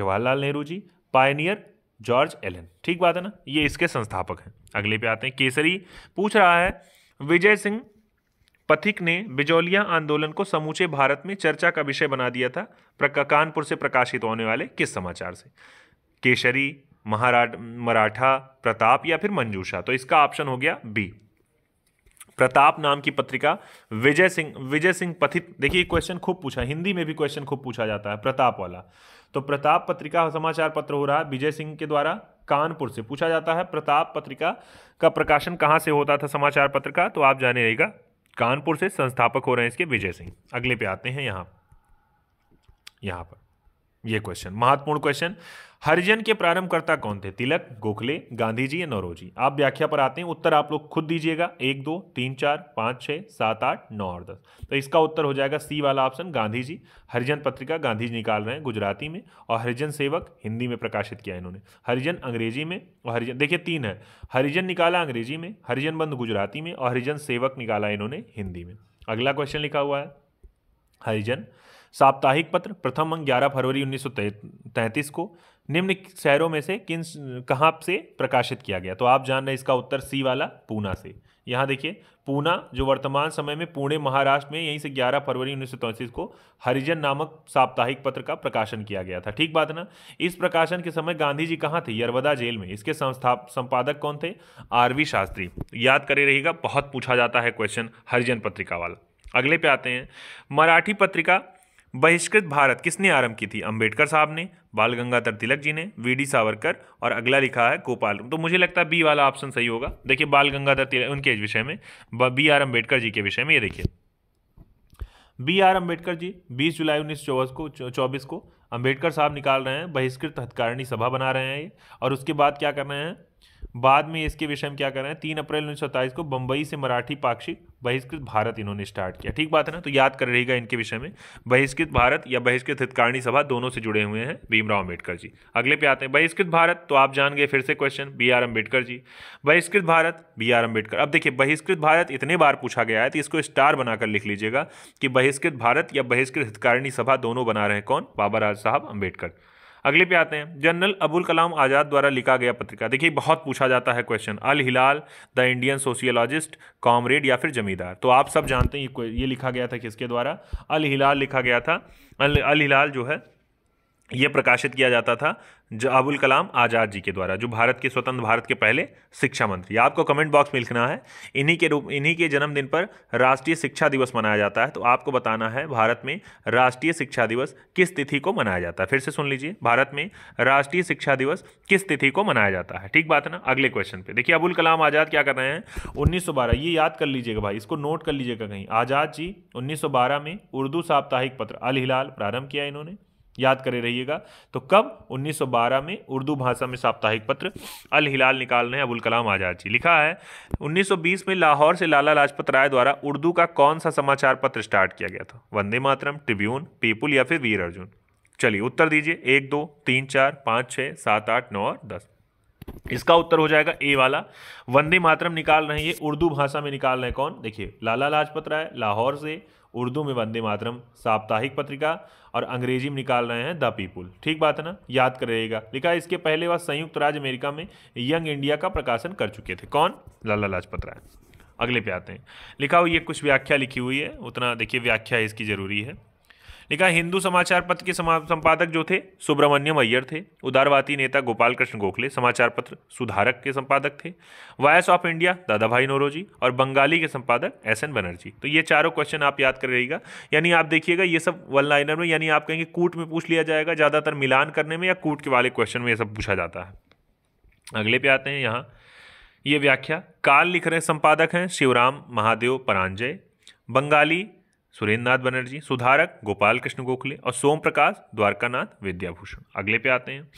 Jawaharlal Nehru ji pioneer George Allen ठीक बात है ना ये इसके संस्थापक हैं अगले पे आते हैं केसरी पूछ रहा है विजय सिंह पथिक ने बिजौलिया आंदोलन को समूचे भारत में चर्चा का विषय बना दिया था कानपुर से प्रकाशित होने वाले किस समाचार से केसरी महाराठा मराठा प्रताप या फिर मंजूषा तो इसका ऑप्शन हो गया बी प्रताप नाम की पत्रिका विजय सिंह विजय सिंह पथित देखिए क्वेश्चन खूब पूछा हिंदी में भी क्वेश्चन खूब पूछा जाता है प्रताप वाला तो प्रताप पत्रिका समाचार पत्र हो रहा है विजय सिंह के द्वारा कानपुर से पूछा जाता है प्रताप पत्रिका का प्रकाशन कहाँ से होता था समाचार पत्र का तो आप जाने रहेगा कानपुर से संस्थापक हो रहे हैं इसके विजय सिंह अगले पे आते हैं यहाँ यहाँ पर ये क्वेश्चन महत्वपूर्ण क्वेश्चन हरिजन के प्रारंभकर्ता कौन थे तिलक गोखले गांधी जी या नौरोजी आप व्याख्या पर आते हैं उत्तर आप लोग खुद दीजिएगा एक दो तीन चार पाँच छः सात आठ नौ और दस तो इसका उत्तर हो जाएगा सी वाला ऑप्शन गांधी जी हरिजन पत्रिका गांधी जी निकाल रहे हैं गुजराती में और हरिजन सेवक हिंदी में प्रकाशित किया इन्होंने हरिजन अंग्रेजी में और हरिजन देखिए तीन है हरिजन निकाला अंग्रेजी में हरिजन बंद गुजराती में और हरिजन सेवक निकाला इन्होंने हिंदी में अगला क्वेश्चन लिखा हुआ है हरिजन साप्ताहिक पत्र प्रथम अंग 11 फरवरी 1933 को निम्न शहरों में से किन कहाँ से प्रकाशित किया गया तो आप जान रहे इसका उत्तर सी वाला पूना से यहाँ देखिए पूना जो वर्तमान समय में पुणे महाराष्ट्र में यहीं से 11 फरवरी उन्नीस को हरिजन नामक साप्ताहिक पत्र का प्रकाशन किया गया था ठीक बात ना इस प्रकाशन के समय गांधी जी कहाँ थे यरवदा जेल में इसके संस्था संपादक कौन थे आरवी शास्त्री याद करे रहेगा बहुत पूछा जाता है क्वेश्चन हरिजन पत्रिका वाला अगले पे आते हैं मराठी पत्रिका बहिष्कृत भारत किसने आरंभ की थी अंबेडकर साहब ने बाल गंगाधर तिलक जी ने वी डी सावरकर और अगला लिखा है गोपाल तो मुझे लगता है बी वाला ऑप्शन सही होगा देखिए बाल गंगाधर तिलक उनके विषय में बी आर अम्बेडकर जी के विषय में ये देखिए बी आर अम्बेडकर जी बीस जुलाई उन्नीस चौबीस को चौबीस को अम्बेडकर साहब निकाल रहे हैं बहिष्कृत हथकारिणी सभा बना रहे हैं और उसके बाद क्या कर रहे हैं बाद में इसके विषय में क्या कर रहे हैं तीन अप्रैल उन्नीस को बंबई से मराठी पाक्षिक बहिष्कृत भारत इन्होंने स्टार्ट किया ठीक बात है ना तो याद कर रहेगा इनके विषय में बहिष्कृत भारत या बहिष्कृत हितकारिणी सभा दोनों से जुड़े हुए हैं भीमराव अंबेडकर जी अगले पे आते हैं बहिष्कृत भारत तो आप जान गए फिर से question B R Ambedkar ji Bahishkrit Bharat B R Ambedkar अब देखिए बहिष्कृत भारत इतने बार पूछा गया है तो इसको स्टार बनाकर लिख लीजिएगा कि बहिष्कृत भारत या बहिष्कृत हितकारिणी सभा दोनों बना रहे हैं कौन बाबा राज साहब अम्बेडकर अगले पे आते हैं जनरल अबुल कलाम आज़ाद द्वारा लिखा गया पत्रिका देखिए बहुत पूछा जाता है question Al Hilal the Indian sociologist comrade या फिर जमींदार तो आप सब जानते हैं ये लिखा गया था किसके द्वारा अल हिलाल लिखा गया था अल अल हिलाल जो है ये प्रकाशित किया जाता था जो अबुल कलाम आज़ाद जी के द्वारा जो भारत के स्वतंत्र भारत के पहले शिक्षा मंत्री आपको कमेंट बॉक्स में लिखना है इन्हीं के रूप इन्हीं के जन्मदिन पर राष्ट्रीय शिक्षा दिवस मनाया जाता है तो आपको बताना है भारत में राष्ट्रीय शिक्षा दिवस किस तिथि को मनाया जाता है फिर से सुन लीजिए भारत में राष्ट्रीय शिक्षा दिवस किस तिथि को मनाया जाता है ठीक बात है ना अगले क्वेश्चन पर देखिए अबुल कलाम आज़ाद क्या कर रहे हैं उन्नीस ये याद कर लीजिएगा भाई इसको नोट कर लीजिएगा कहीं आज़ाद जी उन्नीस में उर्दू साप्ताहिक पत्र अल हिलाल प्रारंभ किया इन्होंने याद करे रहिएगा तो कब 1912 में उर्दू भाषा में साप्ताहिक पत्र अल हिलाल निकाल रहे अबुल कलाम आज़ाद जी लिखा है 1920 में लाहौर से लाला लाजपत राय द्वारा उर्दू का कौन सा समाचार पत्र स्टार्ट किया गया था वंदे मातरम ट्रिब्यून पीपुल या फिर वीर अर्जुन चलिए उत्तर दीजिए एक दो तीन चार पाँच छः सात आठ नौ और दस इसका उत्तर हो जाएगा ए वाला वंदे मातरम निकाल रहे हैं ये उर्दू भाषा में निकाल रहे हैं कौन देखिए लाला लाजपत राय लाहौर से उर्दू में वंदे मातरम साप्ताहिक पत्रिका और अंग्रेजी में निकाल रहे हैं द पीपुल ठीक बात है ना याद रहेगा लिखा इसके पहले वह संयुक्त राज्य अमेरिका में यंग इंडिया का प्रकाशन कर चुके थे कौन लाला लाजपत राय अगले पे आते हैं लिखा हुई ये कुछ व्याख्या लिखी हुई है उतना देखिए व्याख्या इसकी ज़रूरी है निकाय हिंदू समाचार पत्र के संपादक जो थे सुब्रमण्यम अय्यर थे उदारवादी नेता गोपाल कृष्ण गोखले समाचार पत्र सुधारक के संपादक थे वॉयस ऑफ इंडिया दादा भाई नोरोजी और बंगाली के संपादक एस एन बनर्जी तो ये चारों क्वेश्चन आप याद कर रहेगा यानी आप देखिएगा ये सब वन लाइनर में यानी आप कहेंगे कूट में पूछ लिया जाएगा ज़्यादातर मिलान करने में या कूट के वाले क्वेश्चन में यह सब पूछा जाता है अगले पे आते हैं यहाँ ये व्याख्या काल लिख रहे संपादक हैं शिवराम महादेव परांजय बंगाली सुरेंद्र नाथ बनर्जी सुधारक गोपाल कृष्ण गोखले और सोम प्रकाश द्वारकानाथ विद्याभूषण अगले पे आते हैं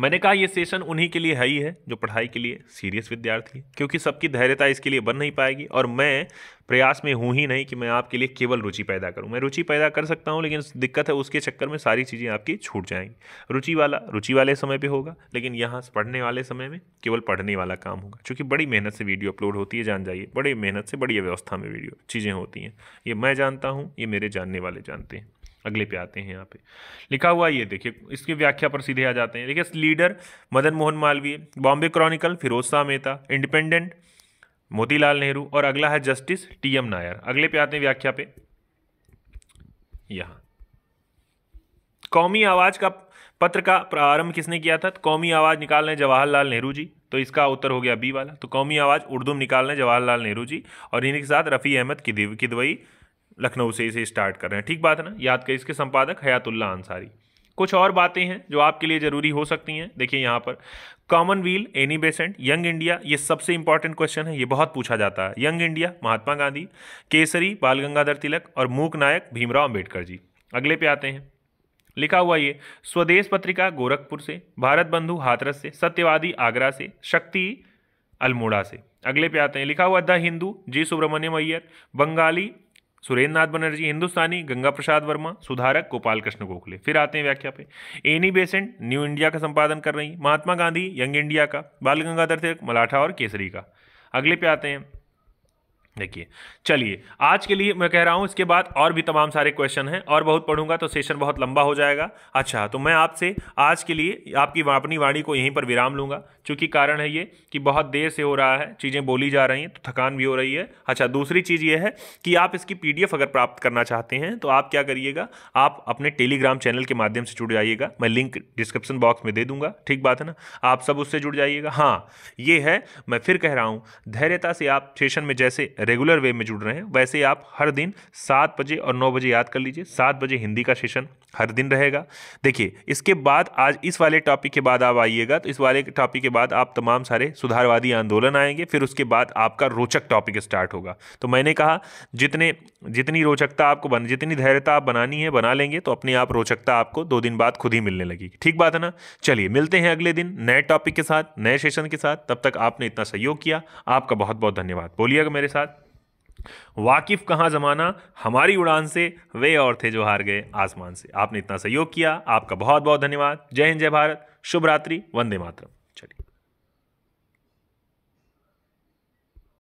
मैंने कहा ये सेशन उन्हीं के लिए है ही है जो पढ़ाई के लिए सीरियस विद्यार्थी है क्योंकि सबकी धैर्यता इसके लिए बन नहीं पाएगी और मैं प्रयास में हूँ ही नहीं कि मैं आपके लिए केवल रुचि पैदा करूँ मैं रुचि पैदा कर सकता हूँ लेकिन दिक्कत है उसके चक्कर में सारी चीज़ें आपकी छूट जाएंगी रुचि वाला रुचि वाले समय पर होगा लेकिन यहाँ पढ़ने वाले समय में केवल पढ़ने वाला काम होगा चूँकि बड़ी मेहनत से वीडियो अपलोड होती है जान जाइए बड़ी मेहनत से बड़ी व्यवस्था में वीडियो चीज़ें होती हैं ये मैं जानता हूँ ये मेरे जानने वाले जानते हैं अगले पे आते हैं यहाँ पे लिखा हुआ ये देखिए इसकी व्याख्या पर सीधे आ जाते हैं देखिए leader Madan Mohan Malviya Bombay chronicle Firoz Shah Mehta independent Motilal Nehru और अगला है जस्टिस टी एम नायर अगले पे आते हैं व्याख्या पे यहाँ कौमी आवाज़ का पत्र का प्रारंभ किसने किया था तो कौमी आवाज़ निकालने जवाहरलाल नेहरू जी तो इसका उत्तर हो गया बी वाला तो कौमी आवाज़ उर्दू में निकाल जवाहरलाल नेहरू जी और इनके साथ रफ़ी अहमद किदवई लखनऊ से इसे स्टार्ट कर रहे हैं ठीक बात है ना याद कर इसके संपादक हयातुल्ला अंसारी कुछ और बातें हैं जो आपके लिए ज़रूरी हो सकती हैं देखिए यहाँ पर commonweal Annie Besant young India ये सबसे इंपॉर्टेंट क्वेश्चन है ये बहुत पूछा जाता है यंग इंडिया महात्मा गांधी केसरी बाल गंगाधर तिलक और मूक नायक भीमराव अंबेडकर जी अगले पे आते हैं लिखा हुआ ये स्वदेश पत्रिका गोरखपुर से भारत बंधु हाथरस से सत्यवादी आगरा से शक्ति अल्मोड़ा से अगले पे आते हैं लिखा हुआ द हिंदू जी सुब्रमण्यम अय्यर बंगाली सुरेंद्र नाथ बनर्जी हिंदुस्तानी गंगा प्रसाद वर्मा सुधारक गोपाल कृष्ण गोखले फिर आते हैं व्याख्या पे एनी बेसेंट न्यू इंडिया का संपादन कर रही महात्मा गांधी यंग इंडिया का बाल गंगाधर तिलक मलाठा और केसरी का अगले पे आते हैं देखिए चलिए आज के लिए मैं कह रहा हूँ इसके बाद और भी तमाम सारे क्वेश्चन हैं और बहुत पढ़ूंगा तो सेशन बहुत लंबा हो जाएगा अच्छा तो मैं आपसे आज के लिए आपकी अपनी वाणी को यहीं पर विराम लूंगा चूँकि कारण है ये कि बहुत देर से हो रहा है चीज़ें बोली जा रही हैं तो थकान भी हो रही है अच्छा दूसरी चीज़ ये है कि आप इसकी पी अगर प्राप्त करना चाहते हैं तो आप क्या करिएगा आप अपने टेलीग्राम चैनल के माध्यम से जुड़ जाइएगा मैं लिंक डिस्क्रिप्शन बॉक्स में दे दूंगा ठीक बात है ना आप सब उससे जुड़ जाइएगा हाँ ये है मैं फिर कह रहा हूँ धैर्यता से आप सेशन में जैसे रेगुलर वे में जुड़ रहे हैं वैसे ही आप हर दिन सात बजे और नौ बजे याद कर लीजिए सात बजे हिंदी का सेशन हर दिन रहेगा देखिए इसके बाद आज इस वाले टॉपिक के बाद आप आइएगा तो इस वाले टॉपिक के बाद आप तमाम सारे सुधारवादी आंदोलन आएंगे फिर उसके बाद आपका रोचक टॉपिक स्टार्ट होगा तो मैंने कहा जितने जितनी रोचकता आपको बन जितनी धैर्यता आप बनानी है बना लेंगे तो अपने आप रोचकता आपको दो दिन बाद खुद ही मिलने लगेगी ठीक बात है ना चलिए मिलते हैं अगले दिन नए टॉपिक के साथ नए सेशन के साथ तब तक आपने इतना सहयोग किया आपका बहुत बहुत धन्यवाद बोलिएगा मेरे साथ वाकिफ कहाँ ज़माना हमारी उड़ान से वे और थे जो हार गए आसमान से आपने इतना सहयोग किया आपका बहुत बहुत धन्यवाद जय हिंद जय भारत शुभ रात्रि वंदे मातरम